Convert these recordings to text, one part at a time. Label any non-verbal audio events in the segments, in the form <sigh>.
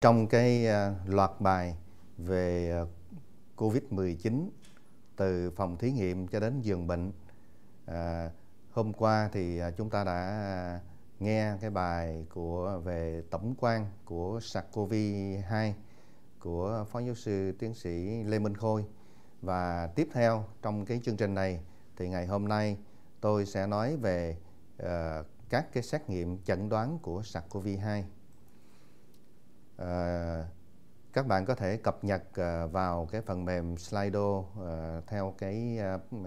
Trong cái à, loạt bài về à, COVID-19 từ phòng thí nghiệm cho đến giường bệnh, à, hôm qua thì à, chúng ta đã nghe cái bài của về tổng quan của SARS-CoV-2 của Phó giáo sư tiến sĩ Lê Minh Khôi và tiếp theo trong cái chương trình này thì ngày hôm nay tôi sẽ nói về uh, các cái xét nghiệm chẩn đoán của SARS-CoV-2 Ờ, các bạn có thể cập nhật ờ, vào cái phần mềm Slido ờ, theo cái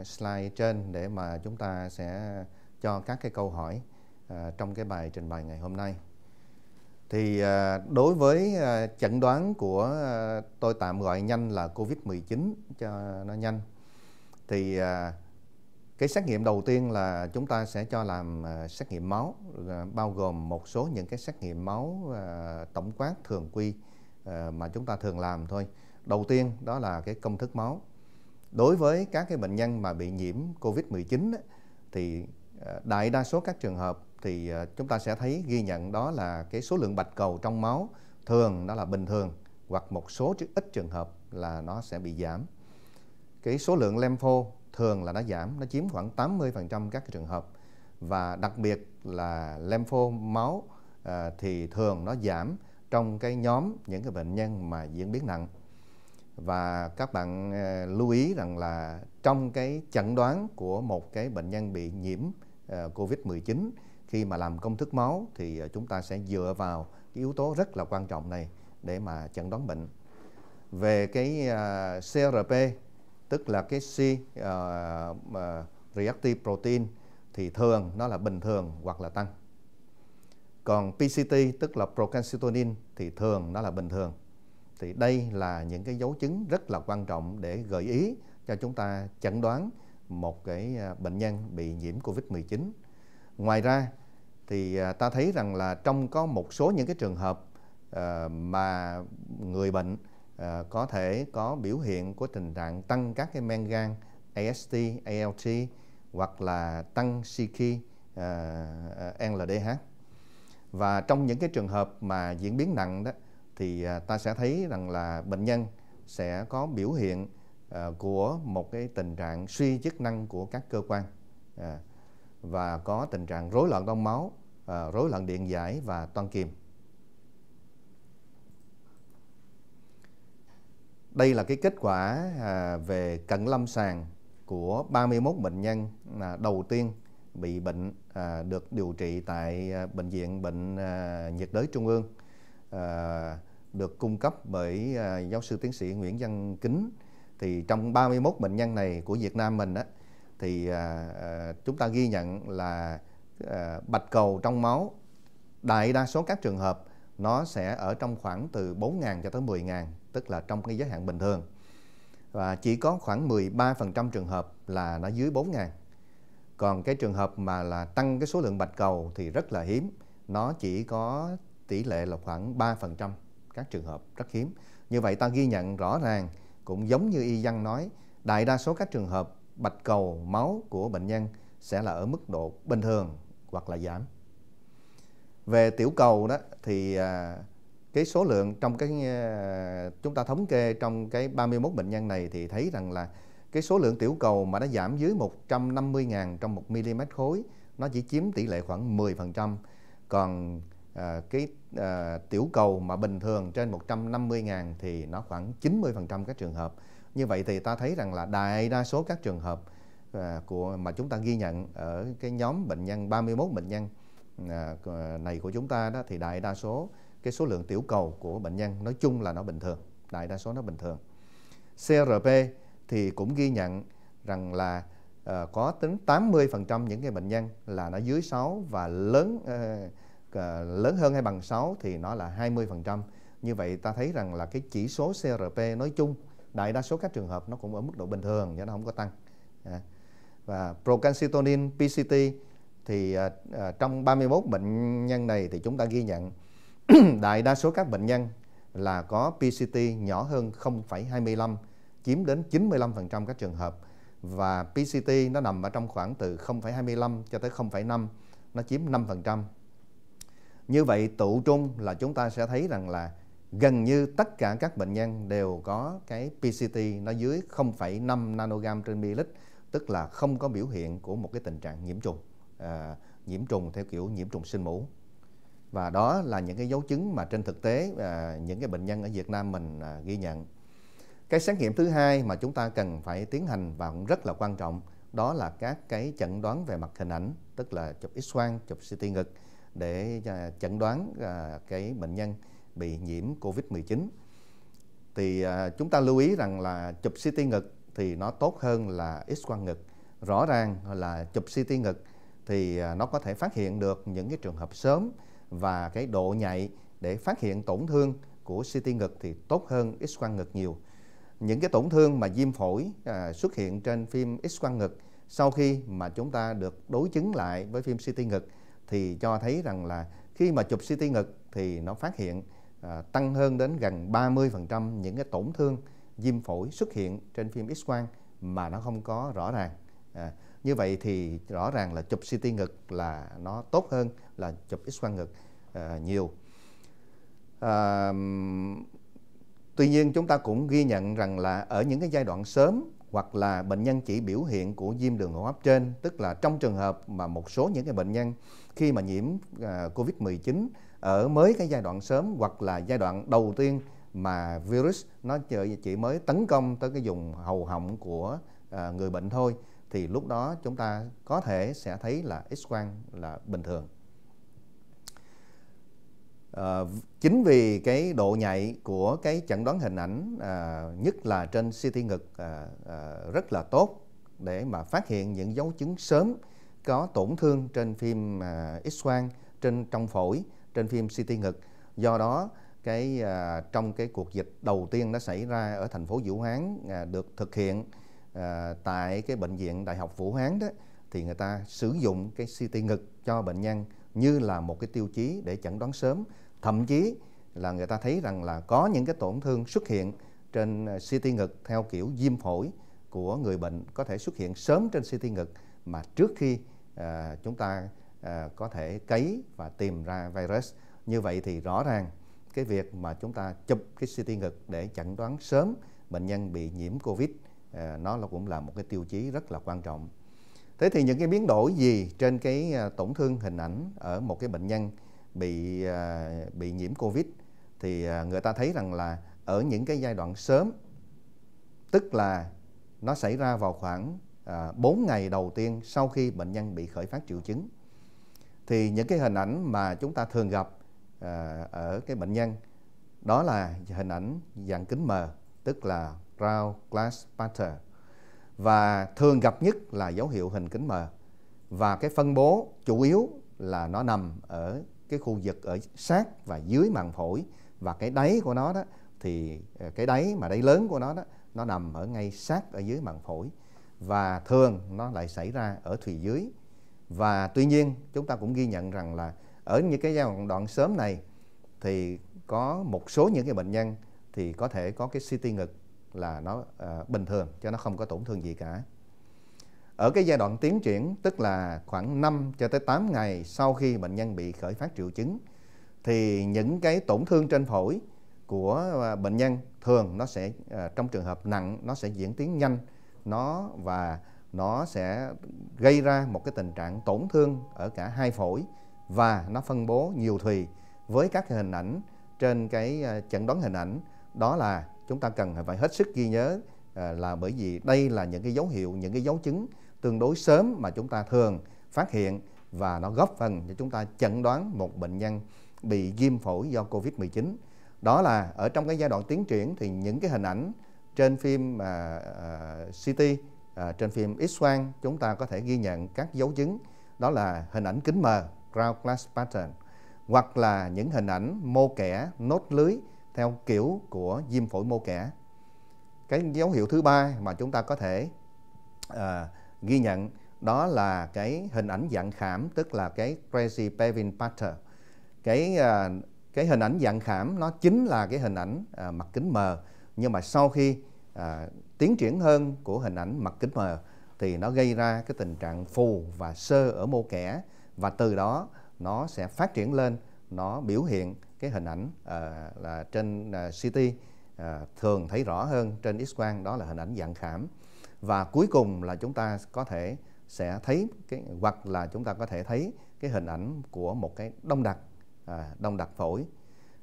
slide trên để mà chúng ta sẽ cho các cái câu hỏi trong cái bài trình bày ngày hôm nay. Thì đối với chẩn đoán của tôi tạm gọi nhanh là COVID-19 cho nó nhanh thì cái xét nghiệm đầu tiên là chúng ta sẽ cho làm à, xét nghiệm máu à, bao gồm một số những cái xét nghiệm máu à, tổng quát thường quy mà chúng ta thường làm thôi đầu tiên đó là cái công thức máu đối với các cái bệnh nhân mà bị nhiễm covid-19 thì đại đa số các trường hợp thì chúng ta sẽ thấy ghi nhận đó là cái số lượng bạch cầu trong máu thường đó là bình thường hoặc một số ít trường hợp là nó sẽ bị giảm cái số lượng lympho thường là nó giảm, nó chiếm khoảng 80% các cái trường hợp. Và đặc biệt là lymphom máu à, thì thường nó giảm trong cái nhóm những cái bệnh nhân mà diễn biến nặng. Và các bạn à, lưu ý rằng là trong cái chẩn đoán của một cái bệnh nhân bị nhiễm à, COVID-19 khi mà làm công thức máu thì à, chúng ta sẽ dựa vào cái yếu tố rất là quan trọng này để mà chẩn đoán bệnh. Về cái uh, à, CRP tức là cái C uh, reactive protein thì thường nó là bình thường hoặc là tăng. Còn PCT tức là procalcitonin thì thường nó là bình thường. Thì đây là những cái dấu chứng rất là quan trọng để gợi ý cho chúng ta chẩn đoán một cái ờ, bệnh nhân bị nhiễm Covid-19. Ngoài ra thì ờ, ta thấy rằng là trong có một số những cái trường hợp uh, mà người bệnh Ờ, có thể có biểu hiện của tình trạng tăng các cái men gan AST, ALT hoặc là tăng CK, à, ờ, ờ, LDH. Và trong những cái trường hợp mà diễn biến nặng đó thì ta sẽ thấy rằng là bệnh nhân sẽ có biểu hiện à, của một cái tình trạng suy chức năng của các cơ quan à, và có tình trạng rối loạn đông máu, à, rối loạn điện giải và toan kiềm. Đây là cái kết quả à, về cận lâm sàng của 31 bệnh nhân à, đầu tiên bị bệnh à, được điều trị tại Bệnh viện Bệnh nhiệt đới Trung ương được cung cấp bởi giáo sư tiến sĩ Nguyễn Văn Kính. Thì trong 31 bệnh nhân này của Việt Nam mình á, thì chúng ta ghi nhận là bạch cầu trong máu đại đa số các trường hợp nó sẽ ở trong khoảng từ 4.000 cho tới 10.000 tức là trong cái giới hạn bình thường và chỉ có khoảng 13% trường hợp là nó dưới 4 000 còn cái trường hợp mà là tăng cái số lượng bạch cầu thì rất là hiếm nó chỉ có tỷ lệ là khoảng 3% các trường hợp rất hiếm như vậy ta ghi nhận rõ ràng cũng giống như y văn nói đại đa số các trường hợp bạch cầu máu của bệnh nhân sẽ là ở mức độ bình thường hoặc là giảm về tiểu cầu đó thì à, cái số lượng trong cái ờ, chúng ta thống kê trong cái 31 bệnh nhân này thì thấy rằng là cái số lượng tiểu cầu mà nó giảm dưới 150.000 trong 1 mm khối nó chỉ chiếm tỷ lệ khoảng 10%, còn à, cái à, tiểu cầu mà bình thường trên 150.000 thì nó khoảng 90% các trường hợp. Như vậy thì ta thấy rằng là đại đa số các trường hợp à, của mà chúng ta ghi nhận ở cái nhóm bệnh nhân 31 bệnh nhân à, này của chúng ta đó thì đại đa số cái số lượng tiểu cầu của bệnh nhân nói chung là nó bình thường, đại đa số nó bình thường. CRP thì cũng ghi nhận rằng là uh, có tính 80% những cái bệnh nhân là nó dưới 6 và lớn uh, lớn hơn hay bằng 6 thì nó là 20%. Như vậy ta thấy rằng là cái chỉ số CRP nói chung đại đa số các trường hợp nó cũng ở mức độ bình thường cho nó không có tăng. Dạ. Và procalcitonin PCT thì uh, uh, trong 31 bệnh nhân này thì chúng ta ghi nhận <coughs> đại đa số các bệnh nhân là có PCT nhỏ hơn 0,25 chiếm đến 95% các trường hợp và PCT nó nằm ở trong khoảng từ 0,25 cho tới 0,5 nó chiếm 5%. Như vậy tụ trung là chúng ta sẽ thấy rằng là gần như tất cả các bệnh nhân đều có cái PCT nó dưới 0,5 nanogram trên ml tức là không có biểu hiện của một cái tình trạng nhiễm trùng à, nhiễm trùng theo kiểu nhiễm trùng sinh mũ và đó là những cái dấu chứng mà trên thực tế à, những cái bệnh nhân ở Việt Nam mình à, ghi nhận cái xét nghiệm thứ hai mà chúng ta cần phải tiến hành và cũng rất là quan trọng đó là các cái chẩn đoán về mặt hình ảnh tức là chụp x quang chụp CT ngực để à, chẩn đoán à, cái bệnh nhân bị nhiễm COVID-19 thì à, chúng ta lưu ý rằng là chụp CT ngực thì nó tốt hơn là x quang ngực rõ ràng là chụp CT ngực thì à, nó có thể phát hiện được những cái trường hợp sớm và cái độ nhạy để phát hiện tổn thương của CT ngực thì tốt hơn X quang ngực nhiều. Những cái tổn thương mà viêm phổi à, xuất hiện trên phim X quang ngực sau khi mà chúng ta được đối chứng lại với phim CT ngực thì cho thấy rằng là khi mà chụp CT ngực thì nó phát hiện à, tăng hơn đến gần 30% những cái tổn thương viêm phổi xuất hiện trên phim X quang mà nó không có rõ ràng. À, như vậy thì rõ ràng là chụp CT ngực là nó tốt hơn là chụp x-quang ngực uh, nhiều uh, tuy nhiên chúng ta cũng ghi nhận rằng là ở những cái giai đoạn sớm hoặc là bệnh nhân chỉ biểu hiện của viêm đường hô hấp trên tức là trong trường hợp mà một số những cái bệnh nhân khi mà nhiễm uh, à, COVID-19 ở mới cái giai đoạn sớm hoặc là giai đoạn đầu tiên mà virus nó chỉ mới tấn công tới cái vùng hầu họng của uh, người bệnh thôi thì lúc đó chúng ta có thể sẽ thấy là X quang là bình thường. À, chính vì cái độ nhạy của cái chẩn đoán hình ảnh à, nhất là trên CT ngực à, à, rất là tốt để mà phát hiện những dấu chứng sớm có tổn thương trên phim à, X quang trên trong phổi trên phim CT ngực do đó cái à, trong cái cuộc dịch đầu tiên đã xảy ra ở thành phố Vũ Hán à, được thực hiện à, tại cái bệnh viện đại học Vũ Hán đó thì người ta sử dụng cái CT ngực cho bệnh nhân như là một cái tiêu chí để chẩn đoán sớm thậm chí là người ta thấy rằng là có những cái tổn thương xuất hiện trên CT à, ngực theo kiểu viêm phổi của người bệnh có thể xuất hiện sớm trên CT ngực mà trước khi à, chúng ta à, có thể cấy và tìm ra virus như vậy thì rõ ràng cái việc mà chúng ta chụp cái CT ngực để chẩn đoán sớm bệnh nhân bị nhiễm covid Ờ, nó cũng là một cái tiêu chí rất là quan trọng thế thì những cái biến đổi gì trên cái ờ, tổn thương hình ảnh ở một cái bệnh nhân bị ờ, bị nhiễm covid thì người ta thấy rằng là ở những cái giai đoạn sớm tức là nó xảy ra vào khoảng 4 ngày đầu tiên sau khi bệnh nhân bị khởi phát triệu chứng thì những cái hình ảnh mà chúng ta thường gặp ở cái bệnh nhân đó là hình ảnh dạng kính mờ tức là Brown Glass pattern và thường gặp nhất là dấu hiệu hình kính mờ và cái phân bố chủ yếu là nó nằm ở cái khu vực ở sát và dưới màng phổi và cái đáy của nó đó thì ờ, cái đáy mà đáy lớn của nó đó nó nằm ở ngay sát ở dưới màng phổi và thường nó lại xảy ra ở thùy dưới và tuy nhiên chúng ta cũng ghi nhận rằng là ở những cái giai đoạn sớm này thì có một số những cái bệnh nhân thì có thể có cái CT ngực là nó uh, bình thường cho nó không có tổn thương gì cả. Ở cái giai đoạn tiến triển tức là khoảng 5 cho tới 8 ngày sau khi bệnh nhân bị khởi phát triệu chứng thì những cái tổn thương trên phổi của à, bệnh nhân thường nó sẽ à, trong trường hợp nặng nó sẽ diễn tiến nhanh nó và nó sẽ gây ra một cái tình trạng tổn thương ở cả hai phổi và nó phân bố nhiều thùy với các hình ảnh trên cái chẩn đoán hình ảnh đó là chúng ta cần phải hết sức ghi nhớ à, là bởi vì đây là những cái dấu hiệu, những cái dấu chứng tương đối sớm mà chúng ta thường phát hiện và nó góp phần cho chúng ta chẩn đoán một bệnh nhân bị viêm phổi do Covid-19. Đó là ở trong cái giai đoạn tiến triển thì những cái hình ảnh trên phim mà uh, à, CT, uh, à, trên phim X-quang chúng ta có thể ghi nhận các dấu chứng đó là hình ảnh kính mờ, ground glass pattern hoặc là những hình ảnh mô kẻ, nốt lưới theo kiểu của viêm phổi mô kẽ. Cái dấu hiệu thứ ba mà chúng ta có thể à, ghi nhận đó là cái hình ảnh dạng khảm tức là cái crazy paving pattern. Cái à, cái hình ảnh dạng khảm nó chính là cái hình ảnh à, mặt kính mờ nhưng mà sau khi à, tiến triển hơn của hình ảnh mặt kính mờ thì nó gây ra cái tình trạng phù và sơ ở mô kẽ và từ đó nó sẽ phát triển lên nó biểu hiện cái hình ảnh uh, là trên uh, à, CT uh, à, thường thấy rõ hơn trên X quang đó là hình ảnh dạng khảm và cuối cùng là chúng ta có thể sẽ thấy cái hoặc là chúng ta có thể thấy cái hình ảnh của một cái đông đặc à, đông đặc phổi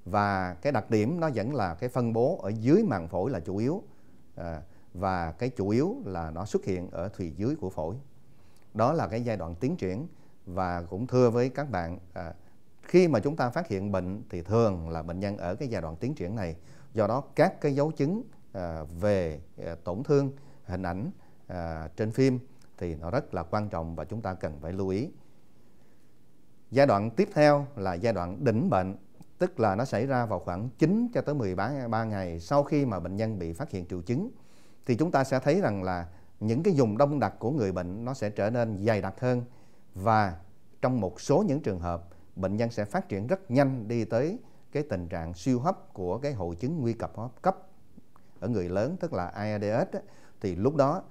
và cái đặc điểm nó vẫn là cái phân bố ở dưới màng phổi là chủ yếu à, và cái chủ yếu là nó xuất hiện ở thùy dưới của phổi đó là cái giai đoạn tiến triển và cũng thưa với các bạn à, khi mà chúng ta phát hiện bệnh thì thường là bệnh nhân ở cái giai đoạn tiến triển này do đó các cái dấu chứng à, về à, tổn thương hình ảnh à, trên phim thì nó rất là quan trọng và chúng ta cần phải lưu ý giai đoạn tiếp theo là giai đoạn đỉnh bệnh tức là nó xảy ra vào khoảng 9 cho tới 13 ngày sau khi mà bệnh nhân bị phát hiện triệu chứng thì chúng ta sẽ thấy rằng là những cái vùng đông đặc của người bệnh nó sẽ trở nên dày đặc hơn và trong một số những trường hợp bệnh nhân sẽ phát triển rất nhanh đi tới cái tình trạng siêu hấp của cái hội chứng nguy cập hấp cấp ở người lớn tức là ARDS thì lúc đó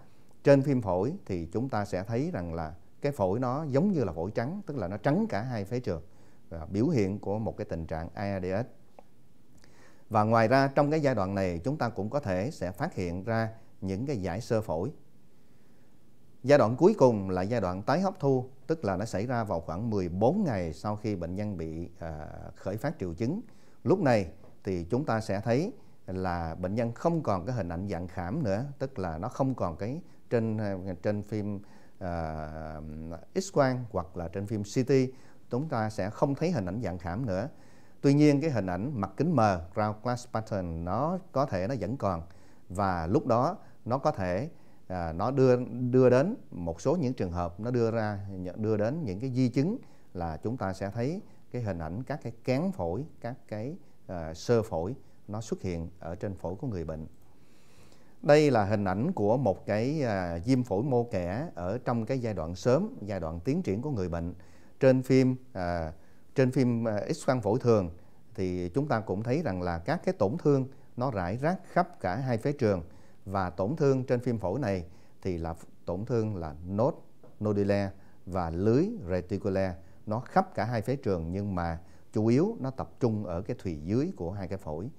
trên phim phổi thì chúng ta sẽ thấy rằng là cái phổi nó giống như là phổi trắng tức là nó trắng cả hai phế trường và biểu hiện của một cái tình trạng ARDS và ngoài ra trong cái giai đoạn này chúng ta cũng có thể sẽ phát hiện ra những cái giải sơ phổi Giai đoạn cuối cùng là giai đoạn tái hấp thu, tức là nó xảy ra vào khoảng 14 ngày sau khi bệnh nhân bị à, khởi phát triệu chứng. Lúc này thì chúng ta sẽ thấy là bệnh nhân không còn cái hình ảnh dạng khảm nữa, tức là nó không còn cái trên à, trên phim à, X quang hoặc là trên phim CT chúng ta sẽ không thấy hình ảnh dạng khảm nữa. Tuy nhiên cái hình ảnh mặt kính mờ, ground glass pattern nó có thể nó vẫn còn và lúc đó nó có thể à, nó đưa đưa đến một số những trường hợp nó đưa ra đưa đến những cái di chứng là chúng ta sẽ thấy cái hình ảnh các cái kén phổi các cái à, sơ phổi nó xuất hiện ở trên phổi của người bệnh đây là hình ảnh của một cái à, viêm phổi mô kẽ ở trong cái giai đoạn sớm giai đoạn tiến triển của người bệnh trên phim à, trên phim à, x quang phổi thường thì chúng ta cũng thấy rằng là các cái tổn thương nó rải rác khắp cả hai phế trường và tổn thương trên phim phổi này thì là tổn thương là nốt nodular và lưới reticular nó khắp cả hai phế trường nhưng mà chủ yếu nó tập trung ở cái thùy dưới của hai cái phổi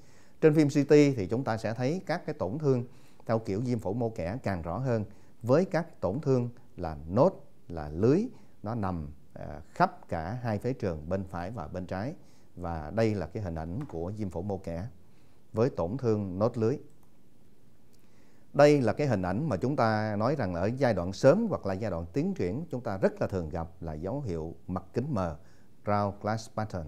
trên phim CT thì chúng ta sẽ thấy các cái tổn thương theo kiểu viêm phổi mô kẻ càng rõ hơn với các tổn thương là nốt là lưới nó nằm à, khắp cả hai phế trường bên phải và bên trái và đây là cái hình ảnh của viêm phổi mô kẻ với tổn thương nốt lưới đây là cái hình ảnh mà chúng ta nói rằng ở giai đoạn sớm hoặc là giai đoạn tiến triển chúng ta rất là thường gặp là dấu hiệu mặt kính mờ round glass pattern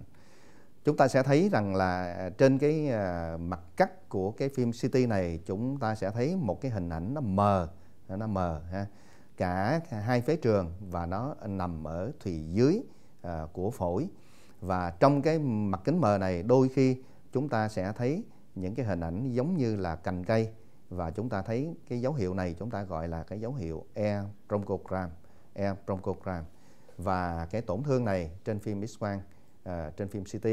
chúng ta sẽ thấy rằng là trên cái à, mặt cắt của cái phim CT này chúng ta sẽ thấy một cái hình ảnh nó mờ nó mờ ha cả hai phế trường và nó nằm ở thùy dưới à, của phổi và trong cái mặt kính mờ này đôi khi chúng ta sẽ thấy những cái hình ảnh giống như là cành cây và chúng ta thấy cái dấu hiệu này chúng ta gọi là cái dấu hiệu e bronchogram e bronchogram và cái tổn thương này trên phim X quang à, trên phim CT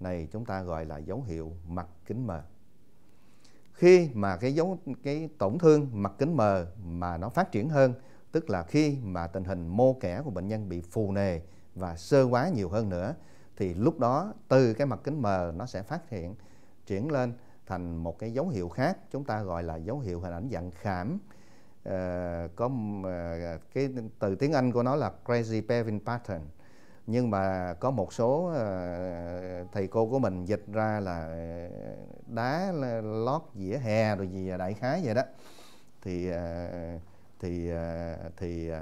này chúng ta gọi là dấu hiệu mặt kính mờ khi mà cái dấu cái tổn thương mặt kính mờ mà nó phát triển hơn tức là khi mà tình hình mô kẻ của bệnh nhân bị phù nề và sơ quá nhiều hơn nữa thì lúc đó từ cái mặt kính mờ nó sẽ phát hiện chuyển lên thành một cái dấu hiệu khác chúng ta gọi là dấu hiệu hình ảnh dạng khảm uh, có uh, cái từ tiếng Anh của nó là crazy paving pattern nhưng mà có một số uh, thầy cô của mình dịch ra là đá lót dĩa hè rồi gì đại khái vậy đó thì uh, thì uh, thì uh,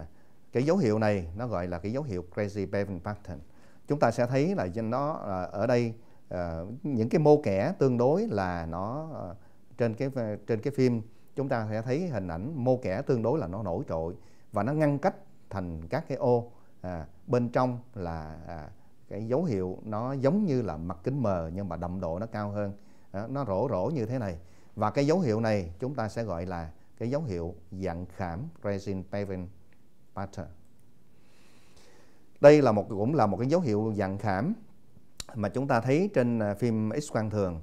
cái dấu hiệu này nó gọi là cái dấu hiệu crazy paving pattern chúng ta sẽ thấy là nó uh, ở đây Ờ, những cái mô kẻ tương đối là nó ờ, trên cái ờ, trên cái phim chúng ta sẽ thấy hình ảnh mô kẻ tương đối là nó nổi trội và nó ngăn cách thành các cái ô à, bên trong là à, cái dấu hiệu nó giống như là mặt kính mờ nhưng mà đậm độ nó cao hơn à, nó rổ rổ như thế này và cái dấu hiệu này chúng ta sẽ gọi là cái dấu hiệu dạng khảm resin paving pattern đây là một cũng là một cái dấu hiệu dạng khảm mà chúng ta thấy trên à, phim X quang thường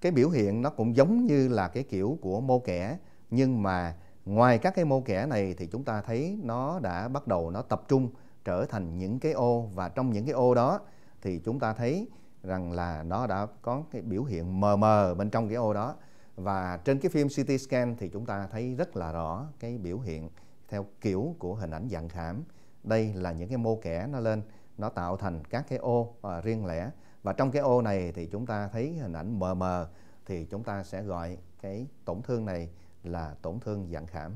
cái biểu hiện nó cũng giống như là cái kiểu của mô kẻ nhưng mà ngoài các cái mô kẻ này thì chúng ta thấy nó đã bắt đầu nó tập trung trở thành những cái ô và trong những cái ô đó thì chúng ta thấy rằng là nó đã có cái biểu hiện mờ mờ bên trong cái ô đó và trên cái phim CT scan thì chúng ta thấy rất là rõ cái biểu hiện theo kiểu của hình ảnh dạng khảm đây là những cái mô kẻ nó lên nó tạo thành các cái ô à, riêng lẻ và trong cái ô này thì chúng ta thấy hình ảnh mờ mờ thì chúng ta sẽ gọi cái tổn thương này là tổn thương dạng khảm.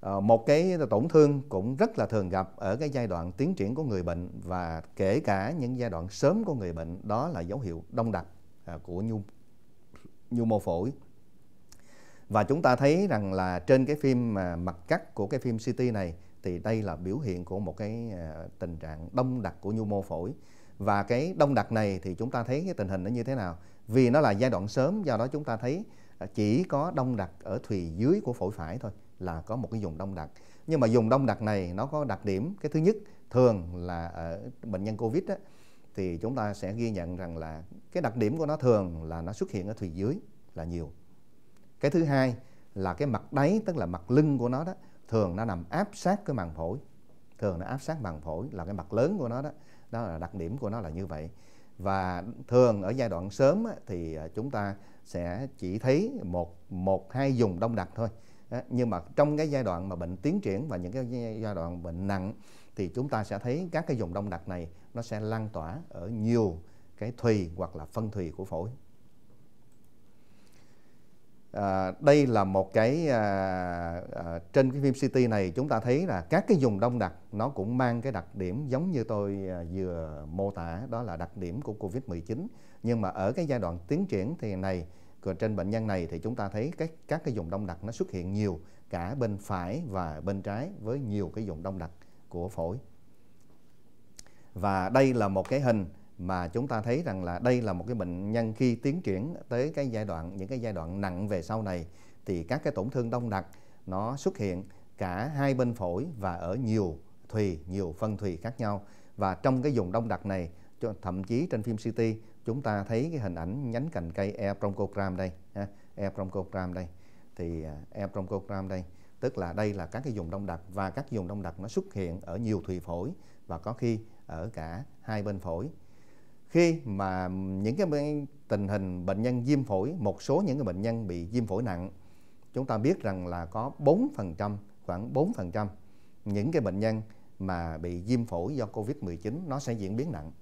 À, một cái tổn thương cũng rất là thường gặp ở cái giai đoạn tiến triển của người bệnh và kể cả những giai đoạn sớm của người bệnh đó là dấu hiệu đông đặc à, của nhu nhu mô phổi và chúng ta thấy rằng là trên cái phim mà mặt cắt của cái phim CT này thì đây là biểu hiện của một cái à, tình trạng đông đặc của nhu mô phổi và cái đông đặc này thì chúng ta thấy cái tình hình nó như thế nào vì nó là giai đoạn sớm do đó chúng ta thấy à, chỉ có đông đặc ở thùy dưới của phổi phải thôi là có một cái vùng đông đặc nhưng mà vùng đông đặc này nó có đặc điểm cái thứ nhất thường là ở bệnh nhân covid đó, thì chúng ta sẽ ghi nhận rằng là cái đặc điểm của nó thường là nó xuất hiện ở thùy dưới là nhiều cái thứ hai là cái mặt đáy tức là mặt lưng của nó đó thường nó nằm áp sát cái màng phổi thường nó áp sát màng phổi là cái mặt lớn của nó đó đó là đặc điểm của nó là như vậy và thường ở giai đoạn sớm thì à, chúng ta sẽ chỉ thấy một một hai dùng đông đặc thôi nhưng mà trong cái giai đoạn mà bệnh tiến triển và những cái giai đoạn bệnh nặng thì chúng ta sẽ thấy các cái dùng đông đặc này nó sẽ lan tỏa ở nhiều cái thùy hoặc là phân thùy của phổi à, đây là một cái à, à, trên cái phim city này chúng ta thấy là các cái vùng đông đặc nó cũng mang cái đặc điểm giống như tôi à, vừa mô tả đó là đặc điểm của covid 19 nhưng mà ở cái giai đoạn tiến triển thì này còn trên bệnh nhân này thì chúng ta thấy các các cái vùng đông đặc nó xuất hiện nhiều cả bên phải và bên trái với nhiều cái vùng đông đặc của phổi và đây là một cái hình mà chúng ta thấy rằng là đây là một cái bệnh nhân khi tiến triển tới cái giai đoạn những cái giai đoạn nặng về sau này thì các cái tổn thương đông đặc nó xuất hiện cả hai bên phổi và ở nhiều thùy nhiều phân thùy khác nhau và trong cái vùng đông đặc này thậm chí trên phim CT chúng ta thấy cái hình ảnh nhánh cành cây e bronchogram đây ha, e bronchogram đây thì à, e bronchogram đây tức là đây là các cái vùng đông đặc và các vùng đông đặc nó xuất hiện ở nhiều thùy phổi và có khi ở cả hai bên phổi khi mà những cái tình hình bệnh nhân viêm phổi, một số những cái bệnh nhân bị viêm phổi nặng, chúng ta biết rằng là có 4%, khoảng 4% những cái bệnh nhân mà bị viêm phổi do Covid-19 nó sẽ diễn biến nặng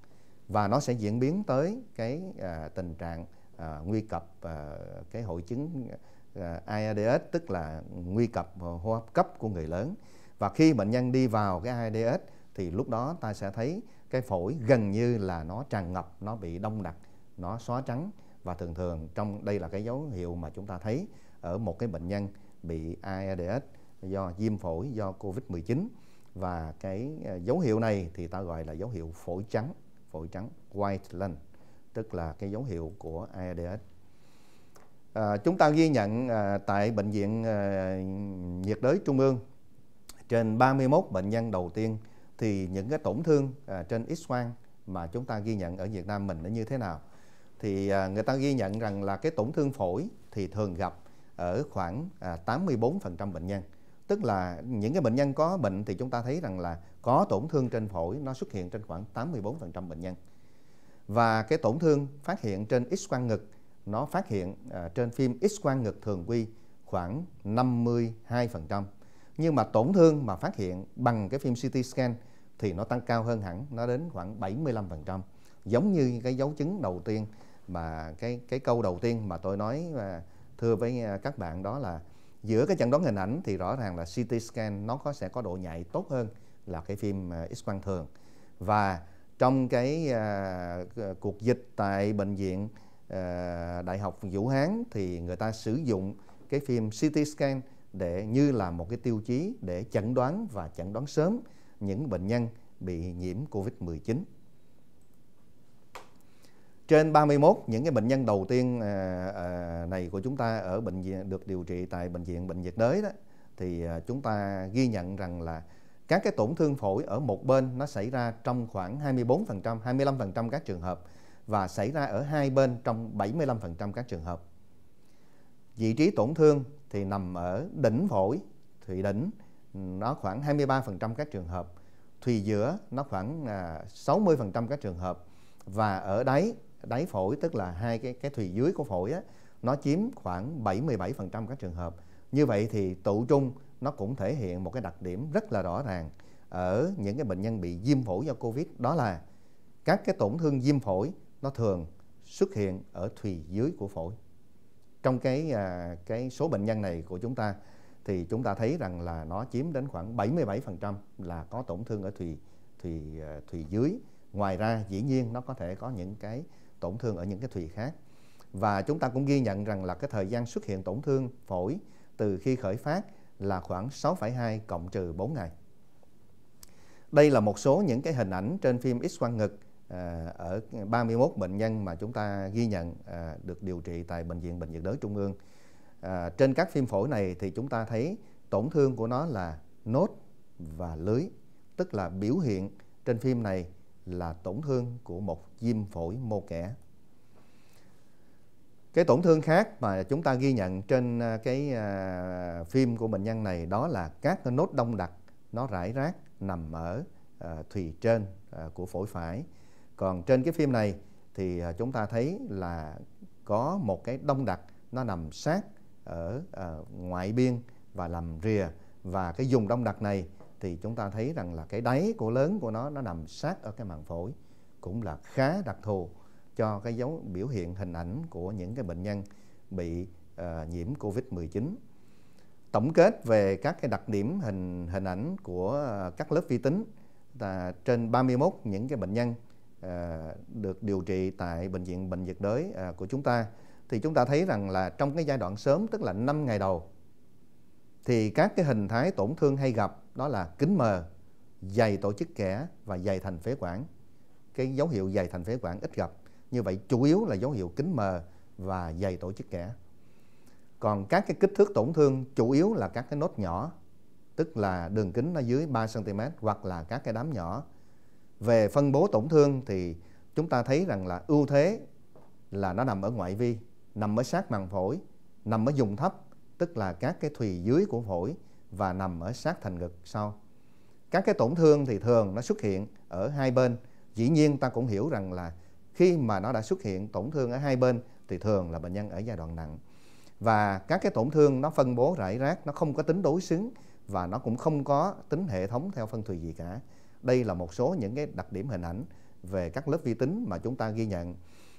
và nó sẽ diễn biến tới cái à, tình trạng à, nguy cập à, cái hội chứng à, AIDS tức là nguy cập à, hô hấp cấp của người lớn và khi bệnh nhân đi vào cái AIDS thì lúc đó ta sẽ thấy cái phổi gần như là nó tràn ngập nó bị đông đặc nó xóa trắng và thường thường trong đây là cái dấu hiệu mà chúng ta thấy ở một cái bệnh nhân bị ARDS do viêm phổi do Covid-19 và cái ờ, dấu hiệu này thì ta gọi là dấu hiệu phổi trắng, phổi trắng white lung, tức là cái dấu hiệu của ARDS. À, ờ, chúng ta ghi nhận à, tại bệnh viện à, nhiệt đới trung ương trên 31 bệnh nhân đầu tiên thì những cái tổn thương à, trên X-quang mà chúng ta ghi nhận ở Việt Nam mình nó như thế nào thì à, người ta ghi nhận rằng là cái tổn thương phổi thì thường gặp ở khoảng à, 84% bệnh nhân tức là những cái bệnh nhân có bệnh thì chúng ta thấy rằng là có tổn thương trên phổi nó xuất hiện trên khoảng 84% bệnh nhân và cái tổn thương phát hiện trên X-quang ngực nó phát hiện à, trên phim X-quang ngực thường quy khoảng 52%. Nhưng mà tổn thương mà phát hiện bằng cái phim CT scan thì nó tăng cao hơn hẳn, nó đến khoảng 75%. Giống như cái dấu chứng đầu tiên mà cái cái câu đầu tiên mà tôi nói và thưa với à, các bạn đó là giữa cái chẩn đoán hình ảnh thì rõ ràng là CT scan nó có sẽ có độ nhạy tốt hơn là cái phim à, X quang thường. Và trong cái à, cuộc dịch tại bệnh viện à, Đại học Vũ Hán thì người ta sử dụng cái phim CT scan để như là một cái tiêu chí để chẩn đoán và chẩn đoán sớm những bệnh nhân bị nhiễm COVID-19. Trên 31 những cái bệnh nhân đầu tiên à, à, này của chúng ta ở bệnh viện được điều trị tại bệnh viện bệnh nhiệt đới đó thì à, chúng ta ghi nhận rằng là các cái tổn thương phổi ở một bên nó xảy ra trong khoảng 24%, 25% các trường hợp và xảy ra ở hai bên trong 75% các trường hợp. Vị trí tổn thương thì nằm ở đỉnh phổi, thụy đỉnh nó khoảng 23% các trường hợp, thùy giữa nó khoảng à, 60% các trường hợp và ở đáy đáy phổi tức là hai cái cái thùy dưới của phổi á nó chiếm khoảng 77% các trường hợp. Như vậy thì tụ trung nó cũng thể hiện một cái đặc điểm rất là rõ ràng ở những cái bệnh nhân bị viêm phổi do Covid đó là các cái tổn thương viêm phổi nó thường xuất hiện ở thùy dưới của phổi. Trong cái à, cái số bệnh nhân này của chúng ta thì chúng ta thấy rằng là nó chiếm đến khoảng 77% là có tổn thương ở thùy thùy ờ, thùy dưới. Ngoài ra dĩ nhiên nó có thể có những cái tổn thương ở những cái thùy khác. Và chúng ta cũng ghi nhận rằng là cái thời gian xuất hiện tổn thương phổi từ khi khởi phát là khoảng 6,2 cộng trừ 4 ngày. Đây là một số những cái hình ảnh trên phim X quang ngực ờ, ở 31 bệnh nhân mà chúng ta ghi nhận ờ, được điều trị tại bệnh viện bệnh nhiệt đới trung ương à, trên các phim phổi này thì chúng ta thấy tổn thương của nó là nốt và lưới tức là biểu hiện trên phim này là tổn thương của một viêm phổi mô kẻ cái tổn thương khác mà chúng ta ghi nhận trên à, cái à, phim của bệnh nhân này đó là các nốt đông đặc nó rải rác nằm ở à, thùy trên à, của phổi phải còn trên cái phim này thì à, chúng ta thấy là có một cái đông đặc nó nằm sát ở uh, ngoại biên và làm rìa và cái vùng đông đặc này thì chúng ta thấy rằng là cái đáy của lớn của nó nó nằm sát ở cái màng phổi cũng là khá đặc thù cho cái dấu biểu hiện hình ảnh của những cái bệnh nhân bị uh, nhiễm Covid-19. Tổng kết về các cái đặc điểm hình hình ảnh của các lớp vi tính là trên 31 những cái bệnh nhân uh, được điều trị tại bệnh viện bệnh nhiệt đới uh, của chúng ta thì chúng ta thấy rằng là trong cái giai đoạn sớm tức là 5 ngày đầu thì các cái hình thái tổn thương hay gặp đó là kính mờ, dày tổ chức kẽ và dày thành phế quản. Cái dấu hiệu dày thành phế quản ít gặp. Như vậy chủ yếu là dấu hiệu kính mờ và dày tổ chức kẽ. Còn các cái kích thước tổn thương chủ yếu là các cái nốt nhỏ, tức là đường kính nó dưới 3 cm hoặc là các cái đám nhỏ. Về phân bố tổn thương thì chúng ta thấy rằng là ưu thế là nó nằm ở ngoại vi nằm ở sát màng phổi, nằm ở vùng thấp, tức là các cái thùy dưới của phổi và nằm ở sát thành ngực sau. Các cái tổn thương thì thường nó xuất hiện ở hai bên. Dĩ nhiên ta cũng hiểu rằng là khi mà nó đã xuất hiện tổn thương ở hai bên thì thường là bệnh nhân ở giai đoạn nặng. Và các cái tổn thương nó phân bố rải rác, nó không có tính đối xứng và nó cũng không có tính hệ thống theo phân thùy gì cả. Đây là một số những cái đặc điểm hình ảnh về các lớp vi tính mà chúng ta ghi nhận.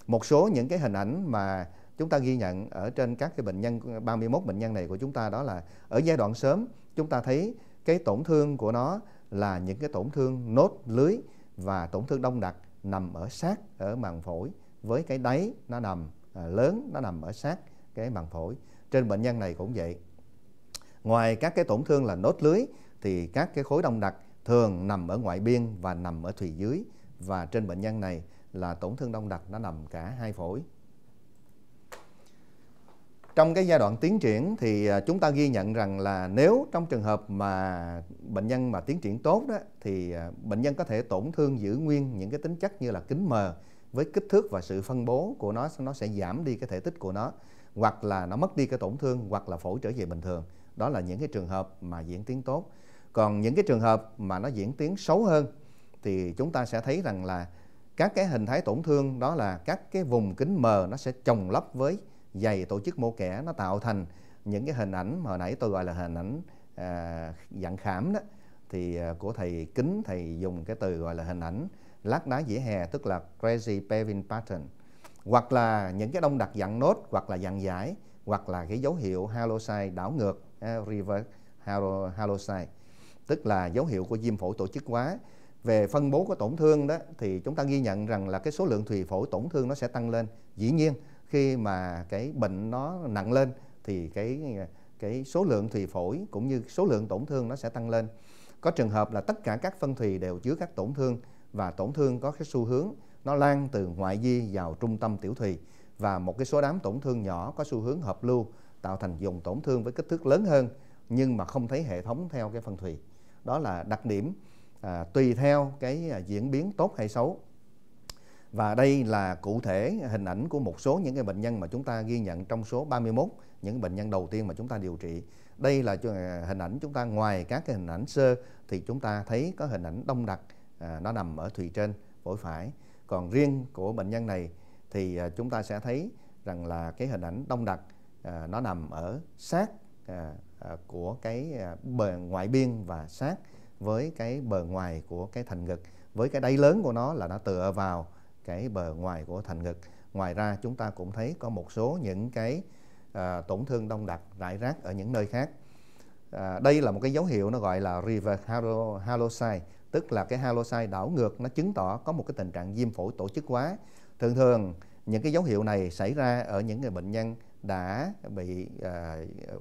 Một số những cái hình ảnh mà chúng ta ghi nhận ở trên các cái bệnh nhân 31 bệnh nhân này của chúng ta đó là ở giai đoạn sớm chúng ta thấy cái tổn thương của nó là những cái tổn thương nốt lưới và tổn thương đông đặc nằm ở sát ở màng phổi với cái đáy nó nằm à, lớn nó nằm ở sát cái màng phổi trên bệnh nhân này cũng vậy ngoài các cái tổn thương là nốt lưới thì các cái khối đông đặc thường nằm ở ngoại biên và nằm ở thùy dưới và trên bệnh nhân này là tổn thương đông đặc nó nằm cả hai phổi trong cái giai đoạn tiến triển thì à, chúng ta ghi nhận rằng là nếu trong trường hợp mà bệnh nhân mà tiến triển tốt đó thì à, bệnh nhân có thể tổn thương giữ nguyên những cái tính chất như là kính mờ với kích thước và sự phân bố của nó nó sẽ giảm đi cái thể tích của nó hoặc là nó mất đi cái tổn thương hoặc là phổi trở về bình thường đó là những cái trường hợp mà diễn tiến tốt còn những cái trường hợp mà nó diễn tiến xấu hơn thì chúng ta sẽ thấy rằng là các cái hình thái tổn thương đó là các cái vùng kính mờ nó sẽ chồng lấp với dày tổ chức mô kẻ nó tạo thành những cái hình ảnh mà hồi nãy tôi gọi là hình ảnh à, dạng khảm đó thì à, của thầy kính thầy dùng cái từ gọi là hình ảnh lát đá dĩa hè tức là crazy paving pattern hoặc là những cái đông đặc dạng nốt hoặc là dạng giải hoặc là cái dấu hiệu halosai đảo ngược uh, reverse halosai tức là dấu hiệu của viêm phổi tổ chức quá về phân bố của tổn thương đó thì chúng ta ghi nhận rằng là cái số lượng thùy phổi tổn thương nó sẽ tăng lên dĩ nhiên khi mà cái bệnh nó nặng lên thì cái cái số lượng thùy phổi cũng như số lượng tổn thương nó sẽ tăng lên có trường hợp là tất cả các phân thùy đều chứa các tổn thương và tổn thương có cái xu hướng nó lan từ ngoại di vào trung tâm tiểu thùy và một cái số đám tổn thương nhỏ có xu hướng hợp lưu tạo thành vùng tổn thương với kích thước lớn hơn nhưng mà không thấy hệ thống theo cái phân thùy đó là đặc điểm à, tùy theo cái à, diễn biến tốt hay xấu và đây là cụ thể hình ảnh của một số những cái bệnh nhân mà chúng ta ghi nhận trong số 31 những bệnh nhân đầu tiên mà chúng ta điều trị. Đây là à, hình ảnh chúng ta ngoài các cái hình ảnh sơ thì chúng ta thấy có hình ảnh đông đặc à, nó nằm ở thùy trên phổi phải. Còn riêng của bệnh nhân này thì à, chúng ta sẽ thấy rằng là cái hình ảnh đông đặc à, nó nằm ở sát à, à, của cái à, bờ ngoại biên và sát với cái bờ ngoài của cái thành ngực với cái đáy lớn của nó là nó tựa vào cái bờ ngoài của thành ngực ngoài ra chúng ta cũng thấy có một số những cái à, tổn thương đông đặc rải rác ở những nơi khác à, đây là một cái dấu hiệu nó gọi là halo halocyte tức là cái halocyte đảo ngược nó chứng tỏ có một cái tình trạng viêm phổi tổ chức quá thường thường những cái dấu hiệu này xảy ra ở những người bệnh nhân đã bị à,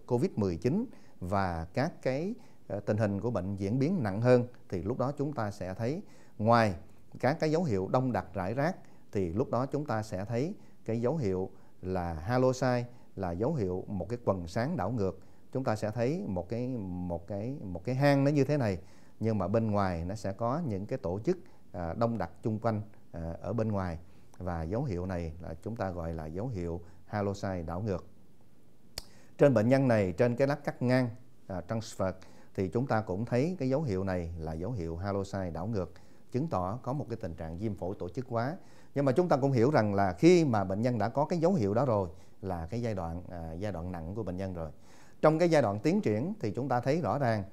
COVID-19 và các cái à, tình hình của bệnh diễn biến nặng hơn thì lúc đó chúng ta sẽ thấy ngoài các cái dấu hiệu đông đặc rải rác thì lúc đó chúng ta sẽ thấy cái dấu hiệu là halo haloxai là dấu hiệu một cái quần sáng đảo ngược chúng ta sẽ thấy một cái một cái một cái hang nó như thế này nhưng mà bên ngoài nó sẽ có những cái tổ chức à, đông đặc chung quanh à, ở bên ngoài và dấu hiệu này là chúng ta gọi là dấu hiệu halo haloxai đảo ngược trên bệnh nhân này trên cái lát cắt ngang à, transfer thì chúng ta cũng thấy cái dấu hiệu này là dấu hiệu halo haloxai đảo ngược chứng tỏ có một cái tình trạng viêm phổi tổ chức quá nhưng mà chúng ta cũng hiểu rằng là khi mà bệnh nhân đã có cái dấu hiệu đó rồi là cái giai đoạn à, giai đoạn nặng của bệnh nhân rồi trong cái giai đoạn tiến triển thì chúng ta thấy rõ ràng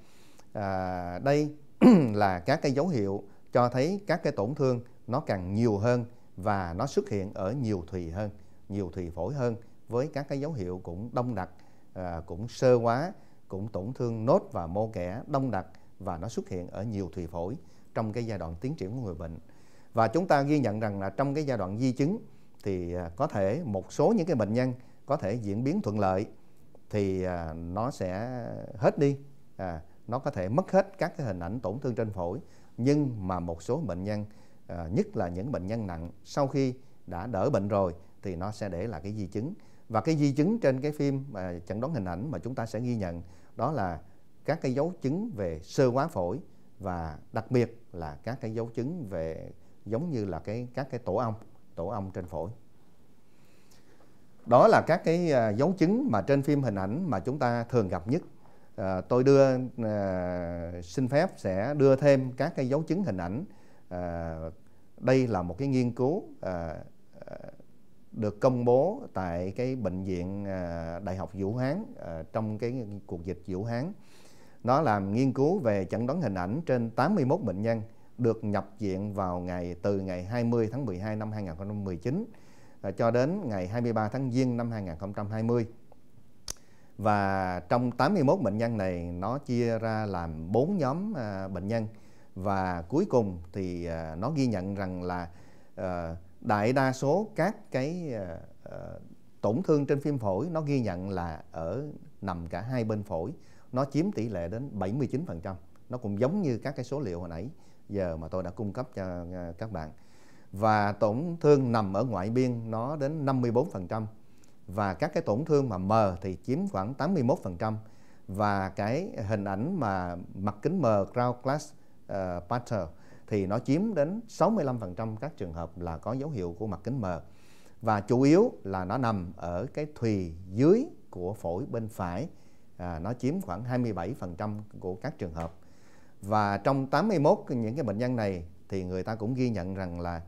à, đây <clears throat> là các cái dấu hiệu cho thấy các cái tổn thương nó càng nhiều hơn và nó xuất hiện ở nhiều thùy hơn nhiều thùy phổi hơn với các cái dấu hiệu cũng đông đặc à, cũng sơ quá cũng tổn thương nốt và mô kẽ đông đặc và nó xuất hiện ở nhiều thùy phổi trong cái giai đoạn tiến triển của người bệnh và chúng ta ghi nhận rằng là trong cái giai đoạn di chứng thì à, có thể một số những cái bệnh nhân có thể diễn biến thuận lợi thì à, nó sẽ hết đi à, nó có thể mất hết các cái hình ảnh tổn thương trên phổi nhưng mà một số bệnh nhân à, nhất là những bệnh nhân nặng sau khi đã đỡ bệnh rồi thì nó sẽ để lại cái di chứng và cái di chứng trên cái phim mà chẩn đoán hình ảnh mà chúng ta sẽ ghi nhận đó là các cái dấu chứng về sơ hóa phổi và đặc biệt là các cái dấu chứng về giống như là cái các cái tổ ong tổ ong trên phổi đó là các cái à, dấu chứng mà trên phim hình ảnh mà chúng ta thường gặp nhất à, tôi đưa à, xin phép sẽ đưa thêm các cái dấu chứng hình ảnh à, đây là một cái nghiên cứu à, à được công bố tại cái bệnh viện à, đại học Vũ Hán à, trong cái cuộc dịch Vũ Hán nó làm nghiên cứu về chẩn đoán hình ảnh trên 81 bệnh nhân được nhập viện vào ngày từ ngày 20 tháng 12 năm 2019 à, cho đến ngày 23 tháng Giêng năm 2020. Và trong 81 bệnh nhân này nó chia ra làm 4 nhóm à, bệnh nhân và cuối cùng thì à, nó ghi nhận rằng là đại đa số các cái tổn thương trên phim phổi nó ghi nhận là ở nằm cả hai bên phổi nó chiếm tỷ lệ đến 79%. Nó cũng giống như các cái số liệu hồi nãy giờ mà tôi đã cung cấp cho à, các bạn. Và tổn thương nằm ở ngoại biên nó đến 54% và các cái tổn thương mà mờ thì chiếm khoảng 81% và cái hình ảnh mà mặt kính mờ crowd glass uh, pattern thì nó chiếm đến 65% các trường hợp là có dấu hiệu của mặt kính mờ và chủ yếu là nó nằm ở cái thùy dưới của phổi bên phải à, nó chiếm khoảng 27% của các trường hợp và trong 81 những cái bệnh nhân này thì người ta cũng ghi nhận rằng là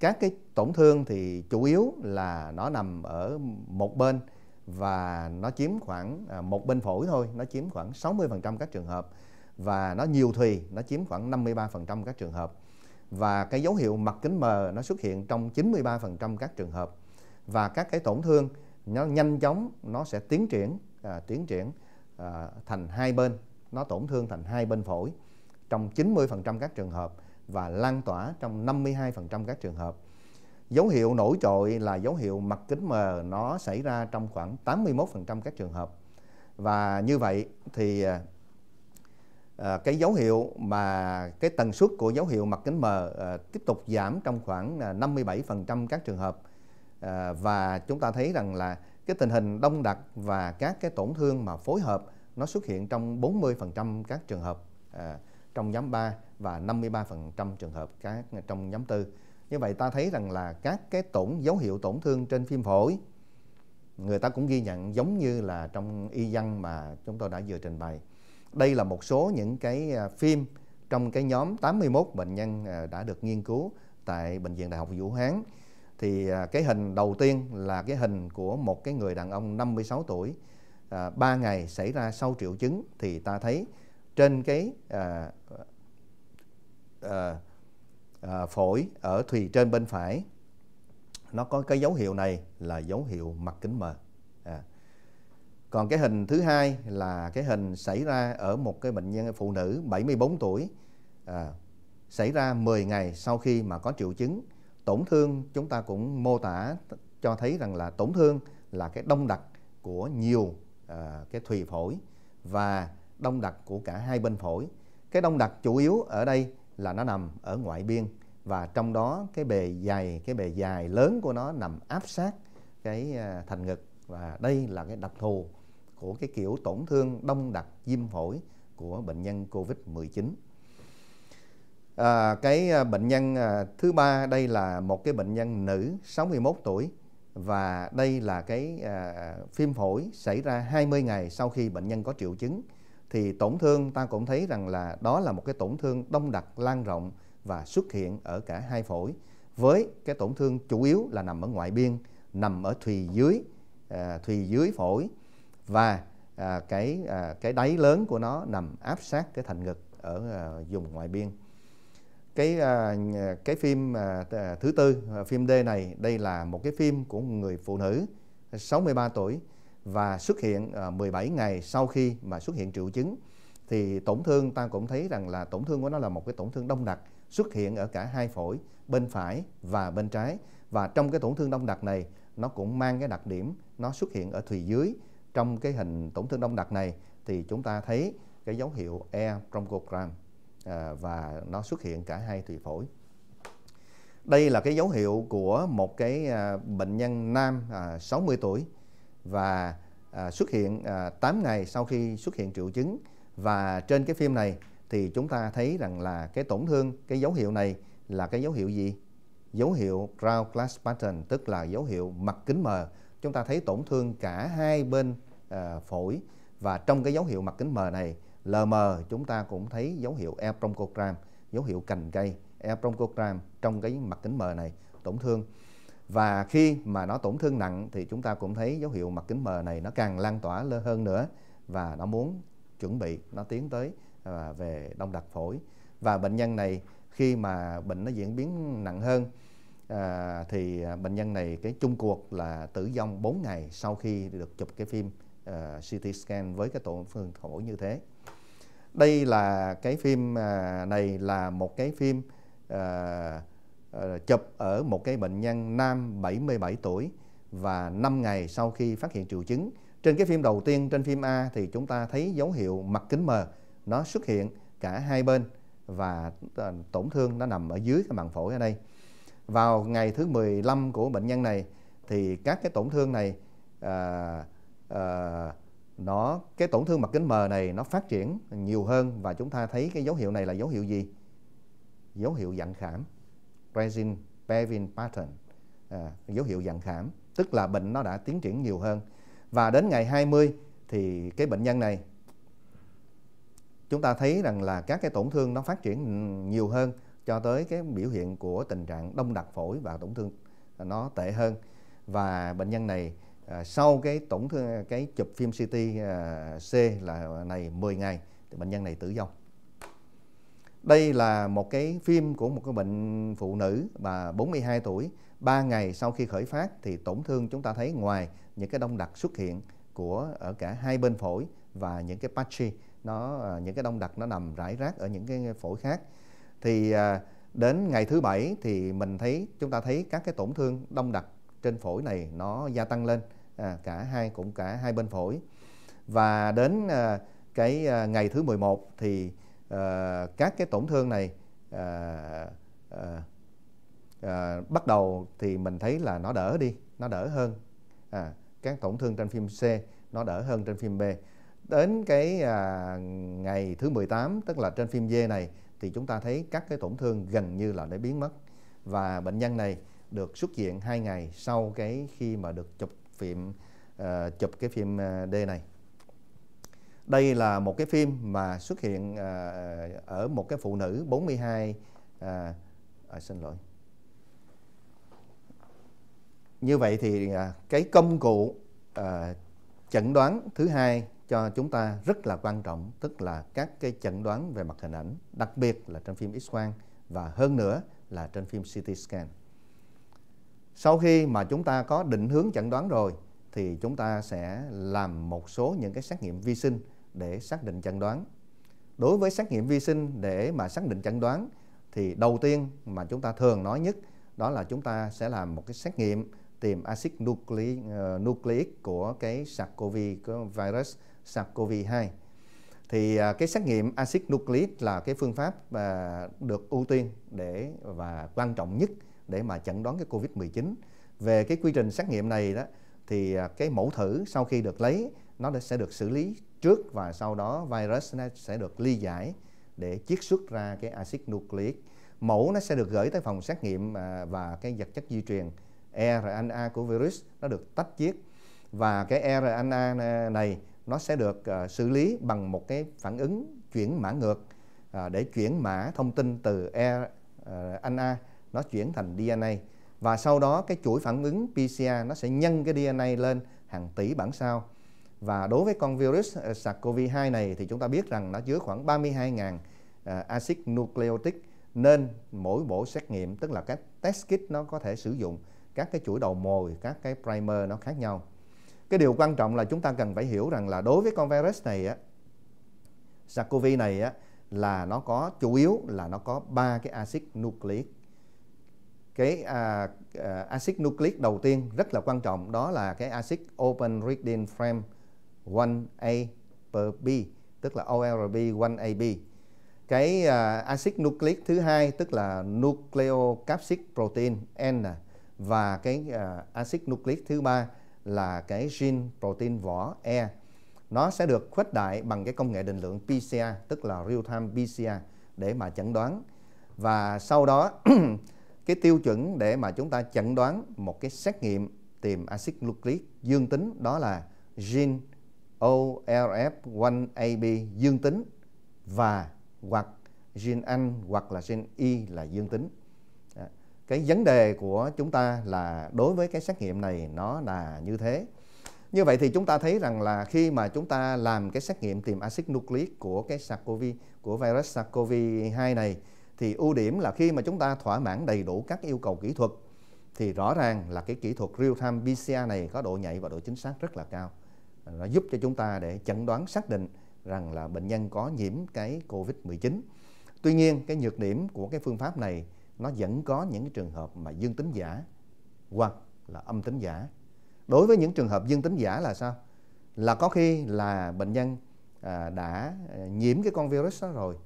các cái tổn thương thì chủ yếu là nó nằm ở một bên và nó chiếm khoảng à, một bên phổi thôi nó chiếm khoảng 60% các trường hợp và nó nhiều thùy nó chiếm khoảng 53% các trường hợp và cái dấu hiệu mặt kính mờ nó xuất hiện trong 93% các trường hợp và các cái tổn thương nó nhanh chóng nó sẽ tiến triển à, tiến triển À, thành hai bên nó tổn thương thành hai bên phổi trong 90% các trường hợp và lan tỏa trong 52% các trường hợp. Dấu hiệu nổi trội là dấu hiệu mặt kính mờ nó xảy ra trong khoảng 81% các trường hợp. Và như vậy thì à, à, cái dấu hiệu mà cái tần suất của dấu hiệu mặt kính mờ tiếp tục giảm trong khoảng 57% các trường hợp và chúng ta thấy rằng là cái tình hình đông đặc và các cái tổn thương mà phối hợp nó xuất hiện trong 40% các trường hợp à, trong nhóm 3 và 53% trường hợp các trong nhóm 4. Như vậy ta thấy rằng là các cái tổn dấu hiệu tổn thương trên phim phổi người ta cũng ghi nhận giống như là trong y văn mà chúng tôi đã vừa trình bày. Đây là một số những cái à, phim trong cái nhóm 81 bệnh nhân à, đã được nghiên cứu tại bệnh viện Đại học Vũ Hán thì à, cái hình đầu tiên là cái hình của một cái người đàn ông 56 tuổi à, 3 ngày xảy ra sau triệu chứng thì ta thấy trên cái à, à, à, phổi ở thùy trên bên phải nó có cái dấu hiệu này là dấu hiệu mặt kính mờ à. còn cái hình thứ hai là cái hình xảy ra ở một cái bệnh nhân phụ nữ 74 tuổi à, xảy ra 10 ngày sau khi mà có triệu chứng tổn thương chúng ta cũng mô tả cho thấy rằng là tổn thương là cái đông đặc của nhiều à, cái thùy phổi và đông đặc của cả hai bên phổi. Cái đông đặc chủ yếu ở đây là nó nằm ở ngoại biên và trong đó cái bề dày cái bề dài lớn của nó nằm áp sát cái ờ, thành ngực và đây là cái đặc thù của cái kiểu tổn thương đông đặc viêm phổi của bệnh nhân COVID-19. À, cái à, bệnh nhân à, thứ ba đây là một cái bệnh nhân nữ 61 tuổi và đây là cái à, phim phổi xảy ra 20 ngày sau khi bệnh nhân có triệu chứng thì tổn thương ta cũng thấy rằng là đó là một cái tổn thương đông đặc lan rộng và xuất hiện ở cả hai phổi với cái tổn thương chủ yếu là nằm ở ngoại biên nằm ở thùy dưới à, thùy dưới phổi và à, cái à, cái đáy lớn của nó nằm áp sát cái thành ngực ở à, vùng ngoại biên cái à, cái phim à, à, thứ tư phim D này đây là một cái phim của một người phụ nữ 63 tuổi và xuất hiện 17 ngày sau khi mà xuất hiện triệu chứng thì tổn thương ta cũng thấy rằng là tổn thương của nó là một cái tổn thương đông đặc xuất hiện ở cả hai phổi bên phải và bên trái và trong cái tổn thương đông đặc này nó cũng mang cái đặc điểm nó xuất hiện ở thùy dưới trong cái hình tổn thương đông đặc này thì chúng ta thấy cái dấu hiệu E trong cột gram À, và nó xuất hiện cả hai thùy phổi đây là cái dấu hiệu của một cái à, bệnh nhân nam 60 à, tuổi và xuất hiện 8 ngày sau khi xuất hiện triệu chứng và trên cái phim này thì chúng ta thấy rằng là cái tổn thương cái dấu hiệu này là cái dấu hiệu gì? Dấu hiệu ground glass pattern tức là dấu hiệu mặt kính mờ. Chúng ta thấy tổn thương cả hai bên phổi và trong cái dấu hiệu mặt kính mờ này lờ mờ chúng ta cũng thấy dấu hiệu epromcogram, dấu hiệu cành cây epromcogram trong cái mặt kính mờ này tổn thương. Và khi mà nó tổn thương nặng thì chúng ta cũng thấy dấu hiệu mặt kính mờ này nó càng lan tỏa lên hơn nữa và nó muốn chuẩn bị nó tiến tới à, về đông đặc phổi. Và bệnh nhân này khi mà bệnh nó diễn biến nặng hơn à, thì bệnh nhân này cái chung cuộc là tử vong 4 ngày sau khi được chụp cái phim uh, à, CT scan với cái tổn thương phổi như thế đây là cái phim à, này là một cái phim à, à, chụp ở một cái bệnh nhân nam 77 tuổi và 5 ngày sau khi phát hiện triệu chứng. Trên cái phim đầu tiên trên phim A thì chúng ta thấy dấu hiệu mặt kính mờ nó xuất hiện cả hai bên và à, tổn thương nó nằm ở dưới cái màng phổi ở đây. Vào ngày thứ 15 của bệnh nhân này thì các cái tổn thương này à, à, nó cái tổn thương mặt kính mờ này nó phát triển nhiều hơn và chúng ta thấy cái dấu hiệu này là dấu hiệu gì dấu hiệu dạng khảm resin paving pattern à, dấu hiệu dạng khảm tức là bệnh nó đã tiến triển nhiều hơn và đến ngày 20 thì cái bệnh nhân này chúng ta thấy rằng là các cái tổn thương nó phát triển nhiều hơn cho tới cái biểu hiện của tình trạng đông đặc phổi và tổn thương nó tệ hơn và bệnh nhân này à, sau cái tổn thương cái chụp phim CT à, C là này 10 ngày thì bệnh nhân này tử vong đây là một cái phim của một cái bệnh phụ nữ bà 42 tuổi 3 ngày sau khi khởi phát thì tổn thương chúng ta thấy ngoài những cái đông đặc xuất hiện của ở cả hai bên phổi và những cái patchy nó à, những cái đông đặc nó nằm rải rác ở những cái phổi khác thì à, đến ngày thứ bảy thì mình thấy chúng ta thấy các cái tổn thương đông đặc trên phổi này nó gia tăng lên À, cả hai cũng cả hai bên phổi và đến à, cái à, ngày thứ 11 thì các cái tổn thương này bắt đầu thì mình thấy là nó đỡ đi nó đỡ hơn à, các tổn thương trên phim C nó đỡ hơn trên phim B đến cái ngày thứ 18 tức là trên phim D này thì chúng ta thấy các cái tổn thương gần như là đã biến mất và bệnh nhân này được xuất viện 2 ngày sau cái khi mà được chụp phim uh, chụp cái phim ờ, D này đây là một cái phim mà xuất hiện uh, ở một cái phụ nữ 42 uh, à, xin lỗi như vậy thì uh, cái công cụ uh, chẩn đoán thứ hai cho chúng ta rất là quan trọng tức là các cái chẩn đoán về mặt hình ảnh đặc biệt là trên phim X quang và hơn nữa là trên phim CT scan sau khi mà chúng ta có định hướng chẩn đoán rồi thì chúng ta sẽ làm một số những cái xét nghiệm vi sinh để xác định chẩn đoán. Đối với xét nghiệm vi sinh để mà xác định chẩn đoán thì đầu tiên mà chúng ta thường nói nhất đó là chúng ta sẽ làm một cái xét nghiệm tìm axit nucleic, uh, ờ, nucleic của cái SARS-CoV-virus SARS-CoV-2. Thì uh, cái xét nghiệm axit nucleic là cái phương pháp uh, được ưu tiên để và quan trọng nhất để mà chẩn đoán cái COVID-19. Về cái quy trình xét nghiệm này đó thì à, cái mẫu thử sau khi được lấy nó sẽ được xử lý trước và sau đó virus nó sẽ được ly giải để chiết xuất ra cái axit nucleic. Mẫu nó sẽ được gửi tới phòng xét nghiệm à, và cái vật chất di truyền RNA của virus nó được tách chiết và cái RNA này nó sẽ được à, xử lý bằng một cái phản ứng chuyển mã ngược để chuyển mã thông tin từ RNA nó chuyển thành DNA và sau đó cái chuỗi phản ứng PCR nó sẽ nhân cái DNA lên hàng tỷ bản sao và đối với con virus ờ, SARS-CoV-2 này thì chúng ta biết rằng nó chứa khoảng 32.000 uh, ờ, axit nucleic nên mỗi bộ xét nghiệm tức là các test kit nó có thể sử dụng các cái chuỗi đầu mồi, các cái primer nó khác nhau. Cái điều quan trọng là chúng ta cần phải hiểu rằng là đối với con virus này á SARS-CoV này á là nó có chủ yếu là nó có ba cái axit nucleic cái à, à, axit nucleic đầu tiên rất là quan trọng đó là cái axit open reading frame 1A per B tức là ORB 1AB cái uh, axit nucleic thứ hai tức là nucleocapsid protein N và cái uh, axit nucleic thứ ba là cái gene protein vỏ E nó sẽ được khuếch đại bằng cái công nghệ định lượng PCR tức là real time PCR để mà chẩn đoán và sau đó <clears throat> cái tiêu chuẩn để mà chúng ta chẩn đoán một cái xét nghiệm tìm axit nucleic dương tính đó là gene OLF1AB dương tính và hoặc gene Anh hoặc là gene Y là dương tính. Cái vấn đề của chúng ta là đối với cái xét nghiệm này nó là như thế. Như vậy thì chúng ta thấy rằng là khi mà chúng ta làm cái xét nghiệm tìm axit nucleic của cái SARS-CoV của virus SARS-CoV-2 này thì ưu điểm là khi mà chúng ta thỏa mãn đầy đủ các yêu cầu kỹ thuật thì rõ ràng là cái kỹ thuật real-time PCR này có độ nhạy và độ chính xác rất là cao. Nó giúp cho chúng ta để chẩn đoán xác định rằng là bệnh nhân có nhiễm cái COVID-19. Tuy nhiên cái nhược điểm của cái phương pháp này nó vẫn có những cái trường hợp mà dương tính giả hoặc là âm tính giả. Đối với những trường hợp dương tính giả là sao? Là có khi là bệnh nhân à, đã à, nhiễm cái con virus đó rồi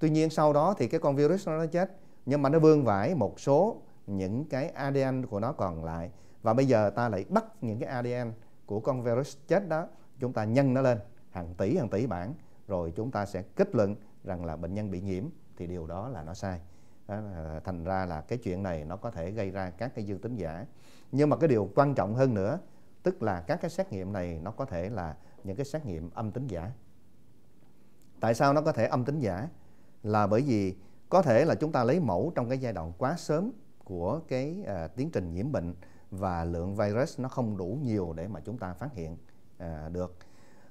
tuy nhiên sau đó thì cái con virus nó chết nhưng mà nó vương vãi một số những cái ADN của nó còn lại và bây giờ ta lại bắt những cái ADN của con virus chết đó chúng ta nhân nó lên hàng tỷ hàng tỷ bản rồi chúng ta sẽ kết luận rằng là bệnh nhân bị nhiễm thì điều đó là nó sai đó, thành ra là cái chuyện này nó có thể gây ra các cái dương tính giả nhưng mà cái điều quan trọng hơn nữa tức là các cái xét nghiệm này nó có thể là những cái xét nghiệm âm tính giả tại sao nó có thể âm tính giả là bởi vì có thể là chúng ta lấy mẫu trong cái giai đoạn quá sớm của cái à, tiến trình nhiễm bệnh và lượng virus nó không đủ nhiều để mà chúng ta phát hiện à, được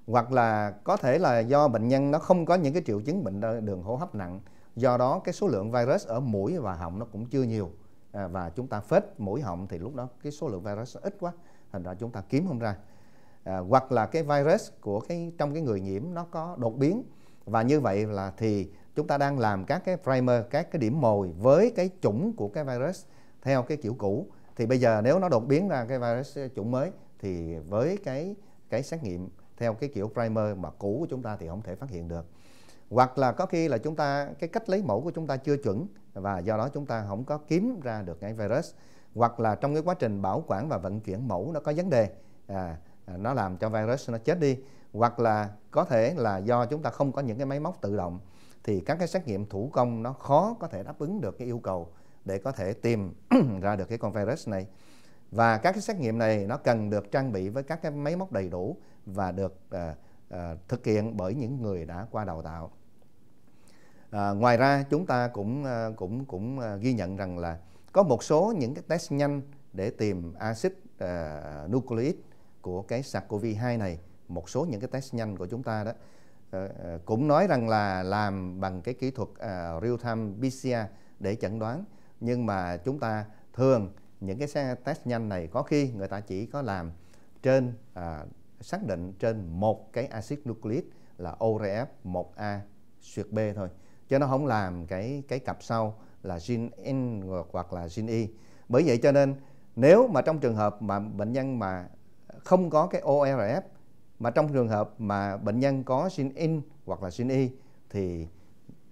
hoặc là có thể là do bệnh nhân nó không có những cái triệu chứng bệnh đường hô hấp nặng do đó cái số lượng virus ở mũi và họng nó cũng chưa nhiều à, và chúng ta phết mũi họng thì lúc đó cái số lượng virus ít quá thành ra chúng ta kiếm không ra à, hoặc là cái virus của cái trong cái người nhiễm nó có đột biến và như vậy là thì chúng ta đang làm các cái primer các cái điểm mồi với cái chủng của cái virus theo cái kiểu cũ thì bây giờ nếu nó đột biến ra cái virus chủng mới thì với cái cái xét nghiệm theo cái kiểu primer mà cũ của chúng ta thì không thể phát hiện được hoặc là có khi là chúng ta cái cách lấy mẫu của chúng ta chưa chuẩn và do đó chúng ta không có kiếm ra được cái virus hoặc là trong cái quá trình bảo quản và vận chuyển mẫu nó có vấn đề à, à nó làm cho virus nó chết đi hoặc là có thể là do chúng ta không có những cái máy móc tự động thì các cái xét nghiệm thủ công nó khó có thể đáp ứng được cái yêu cầu để có thể tìm <clears throat> ra được cái con virus này và các cái xét nghiệm này nó cần được trang bị với các cái máy móc đầy đủ và được uh, uh, thực hiện bởi những người đã qua đào tạo À, ngoài ra chúng ta cũng à, cũng cũng ghi nhận rằng là có một số những cái test nhanh để tìm axit uh, nucleic của cái SARS-CoV-2 này, một số những cái test nhanh của chúng ta đó Ờ, ờ, cũng nói rằng là làm bằng cái kỹ thuật ờ, real time PCR để chẩn đoán nhưng mà chúng ta thường những cái xe test nhanh này có khi người ta chỉ có làm trên à, xác định trên một cái axit nucleic là ORF 1A xuyệt B thôi chứ nó không làm cái cái cặp sau là gene N hoặc là gene Y bởi vậy cho nên nếu mà trong trường hợp mà bệnh nhân mà không có cái ORF mà trong trường hợp mà bệnh nhân có xin in hoặc là xin y thì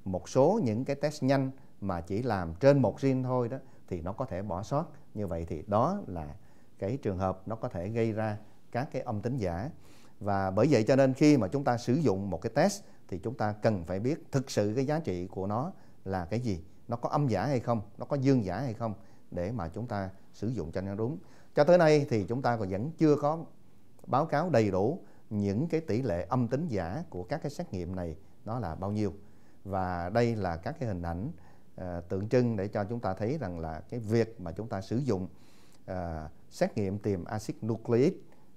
một số những cái test nhanh mà chỉ làm trên một gene thôi đó thì nó có thể bỏ sót như vậy thì đó là cái trường hợp nó có thể gây ra các cái âm tính giả và bởi vậy cho nên khi mà chúng ta sử dụng một cái test thì chúng ta cần phải biết thực sự cái giá trị của nó là cái gì nó có âm giả hay không nó có dương giả hay không để mà chúng ta sử dụng cho nó đúng cho tới nay thì chúng ta còn vẫn chưa có báo cáo đầy đủ những cái tỷ lệ âm tính giả của các cái xét nghiệm này nó là bao nhiêu và đây là các cái hình ảnh à, tượng trưng để cho chúng ta thấy rằng là cái việc mà chúng ta sử dụng à, xét nghiệm tìm axit nucleic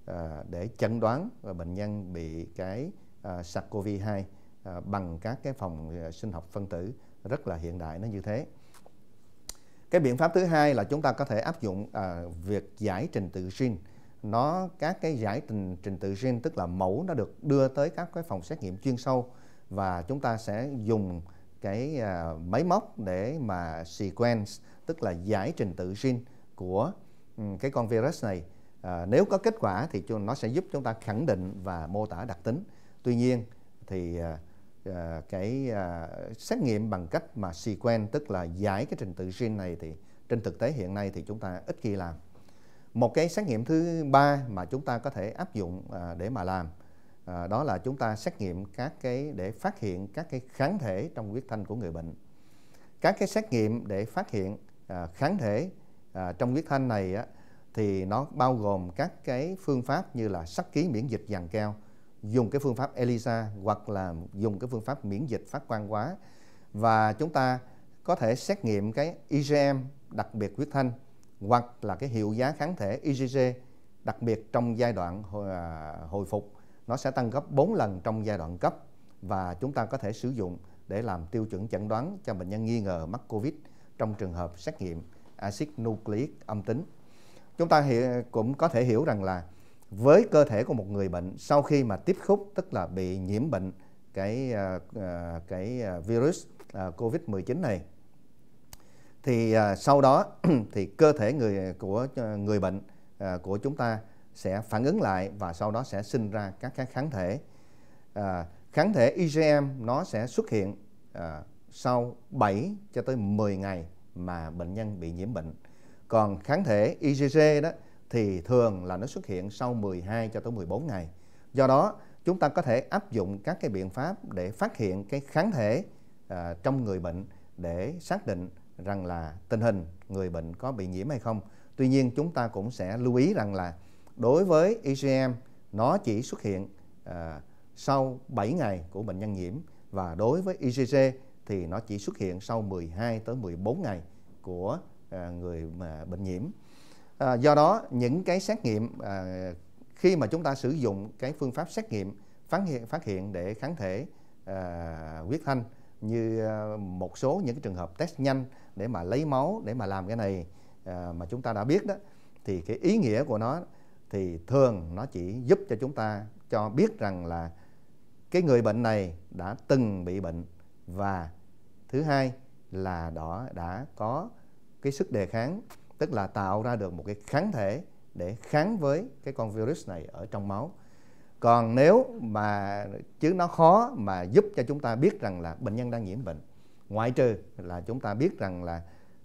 à, để chẩn đoán và bệnh nhân bị cái à, SARS-CoV-2 à, bằng các cái phòng à, sinh học phân tử rất là hiện đại nó như thế. Cái biện pháp thứ hai là chúng ta có thể áp dụng à, việc giải trình tự gen nó các cái giải trình trình tự gen tức là mẫu nó được đưa tới các cái phòng xét nghiệm chuyên sâu và chúng ta sẽ dùng cái uh, máy móc để mà sequence tức là giải trình tự gen của um, cái con virus này à, nếu có kết quả thì nó sẽ giúp chúng ta khẳng định và mô tả đặc tính tuy nhiên thì à, à cái à, xét nghiệm bằng cách mà sequence tức là giải cái trình tự gen này thì trên thực tế hiện nay thì chúng ta ít khi làm một cái xét nghiệm thứ ba mà chúng ta có thể áp dụng à, để mà làm à, đó là chúng ta xét nghiệm các cái để phát hiện các cái kháng thể trong huyết thanh của người bệnh các cái xét nghiệm để phát hiện à, kháng thể trong huyết thanh này thì nó bao gồm các cái phương pháp như là sắc ký miễn dịch dàn keo dùng cái phương pháp ELISA hoặc là dùng cái phương pháp miễn dịch phát quang hóa và chúng ta có thể xét nghiệm cái IgM đặc biệt huyết thanh hoặc là cái hiệu giá kháng thể IgG đặc biệt trong giai đoạn hồi à, phục nó sẽ tăng gấp 4 lần trong giai đoạn cấp và chúng ta có thể sử dụng để làm tiêu chuẩn chẩn đoán cho bệnh nhân nghi ngờ mắc COVID trong trường hợp xét nghiệm axit nucleic âm tính. Chúng ta hiểu, cũng có thể hiểu rằng là với cơ thể của một người bệnh sau khi mà tiếp xúc tức là bị nhiễm bệnh cái à, à, cái virus COVID-19 này thì à, sau đó <clears throat> thì cơ thể người à, của ờ, người bệnh à, của chúng ta sẽ phản ứng lại và sau đó sẽ sinh ra các các kháng thể à, kháng thể IgM nó sẽ xuất hiện à, sau 7 cho tới 10 ngày mà bệnh nhân bị nhiễm bệnh còn kháng thể IgG đó thì thường là nó xuất hiện sau 12 cho tới 14 ngày do đó chúng ta có thể áp dụng các cái biện pháp để phát hiện cái kháng thể à, trong người bệnh để xác định rằng là tình hình người bệnh có bị nhiễm hay không. Tuy nhiên chúng ta cũng sẽ lưu ý rằng là đối với IgM e nó chỉ xuất hiện à, sau 7 ngày của bệnh nhân nhiễm và đối với IgG e thì nó chỉ xuất hiện sau 12 tới 14 ngày của à, người mà bệnh nhiễm. À, do đó những cái xét nghiệm à, khi mà chúng ta sử dụng cái phương pháp xét nghiệm phát hiện phát hiện để kháng thể à, huyết thanh như à, một số những cái trường hợp test nhanh để mà lấy máu để mà làm cái này à, mà chúng ta đã biết đó thì cái ý nghĩa của nó thì thường nó chỉ giúp cho chúng ta cho biết rằng là cái người bệnh này đã từng bị bệnh và thứ hai là đó đã có cái sức đề kháng tức là tạo ra được một cái kháng thể để kháng với cái con virus này ở trong máu còn nếu mà chứ nó khó mà giúp cho chúng ta biết rằng là bệnh nhân đang nhiễm bệnh ngoại trừ là chúng ta biết rằng là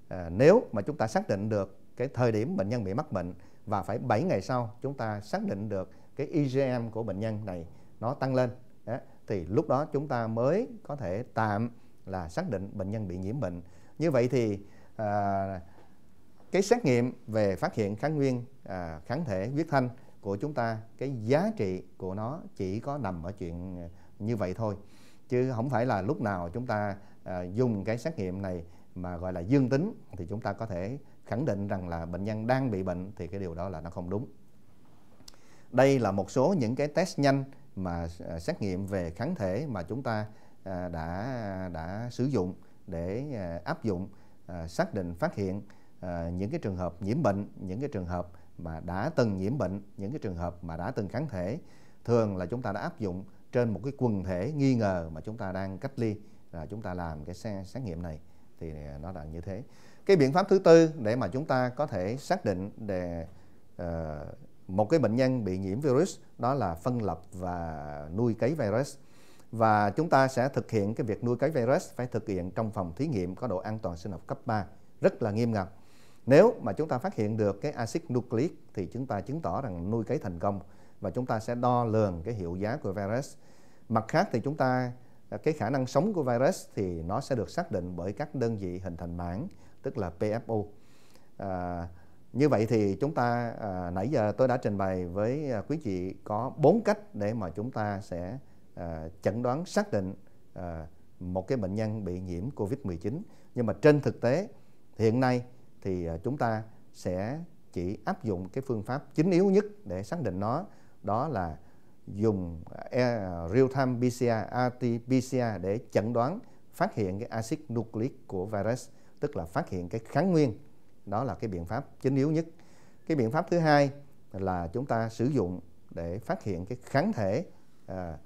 à, nếu mà chúng ta xác định được cái thời điểm bệnh nhân bị mắc bệnh và phải 7 ngày sau chúng ta xác định được cái IgM của bệnh nhân này nó tăng lên đó, thì lúc đó chúng ta mới có thể tạm là xác định bệnh nhân bị nhiễm bệnh như vậy thì à, cái xét nghiệm về phát hiện kháng nguyên à, kháng thể huyết thanh của chúng ta cái giá trị của nó chỉ có nằm ở chuyện ờ, như vậy thôi chứ không phải là lúc nào chúng ta à, dùng cái xét nghiệm này mà gọi là dương tính thì chúng ta có thể khẳng định rằng là bệnh nhân đang bị bệnh thì cái điều đó là nó không đúng đây là một số những cái test nhanh mà ờ, xét nghiệm về kháng thể mà chúng ta đã đã sử dụng để áp dụng xác định phát hiện những cái trường hợp nhiễm bệnh những cái trường hợp mà đã từng nhiễm bệnh những cái trường hợp mà đã từng kháng thể thường là chúng ta đã áp dụng trên một cái quần thể nghi ngờ mà chúng ta đang cách ly là chúng ta làm cái xét nghiệm này thì nó là như thế cái biện pháp thứ tư để mà chúng ta có thể xác định để uh, một cái bệnh nhân bị nhiễm virus đó là phân lập và nuôi cấy virus và chúng ta sẽ thực hiện cái việc nuôi cấy virus phải thực hiện trong phòng thí nghiệm có độ an toàn sinh học cấp 3 rất là nghiêm ngặt nếu mà chúng ta phát hiện được cái axit nucleic thì chúng ta chứng tỏ rằng nuôi cấy thành công và chúng ta sẽ đo lường cái hiệu giá của virus. Mặt khác thì chúng ta cái khả năng sống của virus thì nó sẽ được xác định bởi các đơn vị hình thành mảng tức là PFO. À, như vậy thì chúng ta à, nãy giờ tôi đã trình bày với à, quý vị có bốn cách để mà chúng ta sẽ à, chẩn đoán xác định à, một cái bệnh nhân bị nhiễm COVID-19. Nhưng mà trên thực tế hiện nay thì à, chúng ta sẽ chỉ áp dụng cái phương pháp chính yếu nhất để xác định nó đó là dùng à, e, real-time PCR, RT-PCR để chẩn đoán phát hiện cái axit nucleic của virus, tức là phát hiện cái kháng nguyên. Đó là cái biện pháp chính yếu nhất. Cái biện pháp thứ hai là chúng ta sử dụng để phát hiện cái kháng thể, à,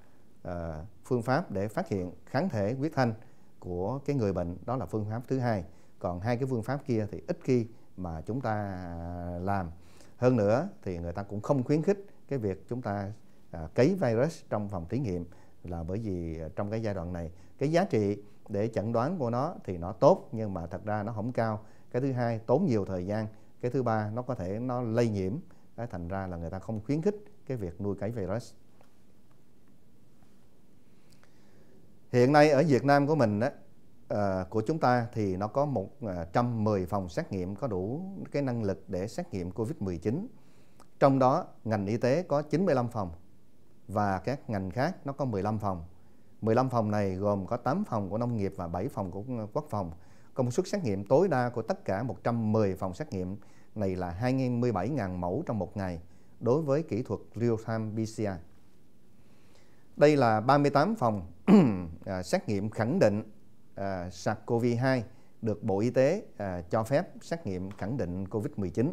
à, phương pháp để phát hiện kháng thể huyết thanh của cái người bệnh, đó là phương pháp thứ hai còn hai cái phương pháp kia thì ít khi mà chúng ta làm hơn nữa thì người ta cũng không khuyến khích cái việc chúng ta à, cấy virus trong phòng thí nghiệm là bởi vì trong cái giai đoạn này cái giá trị để chẩn đoán của nó thì nó tốt nhưng mà thật ra nó không cao cái thứ hai tốn nhiều thời gian cái thứ ba nó có thể nó lây nhiễm Đấy, thành ra là người ta không khuyến khích cái việc nuôi cấy virus hiện nay ở Việt Nam của mình đó, Ờ, của chúng ta thì nó có 110 ờ, phòng xét nghiệm có đủ cái năng lực để xét nghiệm COVID-19. Trong đó ngành y tế có 95 phòng và các ngành khác nó có 15 phòng. 15 phòng này gồm có 8 phòng của nông nghiệp và 7 phòng của ờ, quốc phòng. Công suất xét nghiệm tối đa của tất cả 110 phòng xét nghiệm này là 27.000 mẫu trong một ngày đối với kỹ thuật real-time PCR. Đây là 38 phòng <clears throat> à, xét nghiệm khẳng định À, SARS-CoV-2 được Bộ Y tế à, cho phép xét nghiệm khẳng định COVID-19.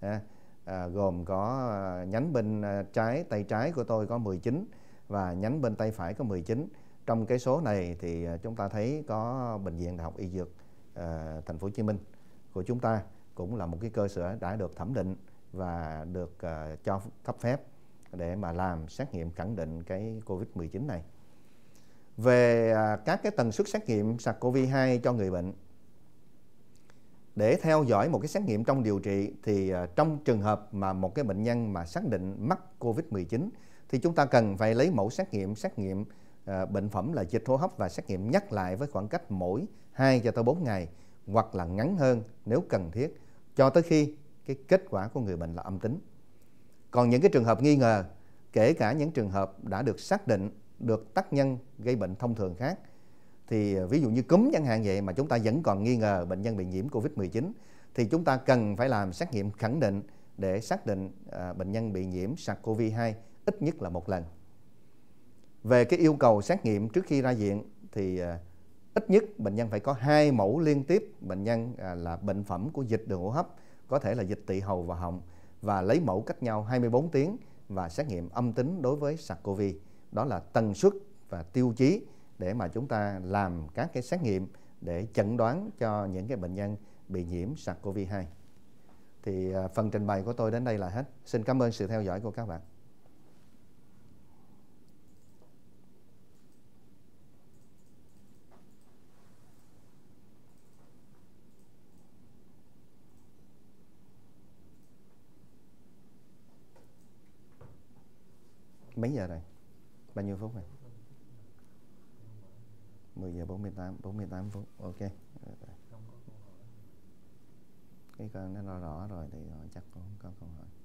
À, à, gồm có à, nhánh bên à, trái tay trái của tôi có 19 và nhánh bên tay phải có 19. Trong cái số này thì à, chúng ta thấy có bệnh viện Đại học Y Dược à, Thành phố Hồ Chí Minh của chúng ta cũng là một cái cơ sở đã được thẩm định và được à, cho cấp phép để mà làm xét nghiệm khẳng định cái COVID-19 này về à, các cái tần suất xét nghiệm SARS-CoV-2 cho người bệnh. Để theo dõi một cái xét nghiệm trong điều trị thì à, trong trường hợp mà một cái bệnh nhân mà xác định mắc COVID-19 thì chúng ta cần phải lấy mẫu xét nghiệm xét nghiệm à, bệnh phẩm là dịch hô hấp và xét nghiệm nhắc lại với khoảng cách mỗi 2 cho tới 4 ngày hoặc là ngắn hơn nếu cần thiết cho tới khi cái kết quả của người bệnh là âm tính. Còn những cái trường hợp nghi ngờ, kể cả những trường hợp đã được xác định được tác nhân gây bệnh thông thường khác thì à, ví dụ như cúm chẳng hạn vậy mà chúng ta vẫn còn nghi ngờ bệnh nhân bị nhiễm Covid-19 thì chúng ta cần phải làm xét nghiệm khẳng định để xác định à, bệnh nhân bị nhiễm SARS-CoV-2 ít nhất là một lần. Về cái yêu cầu xét nghiệm trước khi ra viện thì à, ít nhất bệnh nhân phải có hai mẫu liên tiếp bệnh nhân là bệnh phẩm của dịch đường hô hấp, có thể là dịch tỵ hầu và họng và lấy mẫu cách nhau 24 tiếng và xét nghiệm âm tính đối với SARS-CoV-2 đó là tần suất và tiêu chí để mà chúng ta làm các cái xét nghiệm để chẩn đoán cho những cái bệnh nhân bị nhiễm SARS-CoV-2. Thì à, phần trình bày của tôi đến đây là hết. Xin cảm ơn sự theo dõi của các bạn. mấy giờ rồi bao nhiêu phút này 10 giờ 48 48 phút ok ờ, ờ. cái con nó rõ rõ rồi thì ờ, chắc cũng có câu hỏi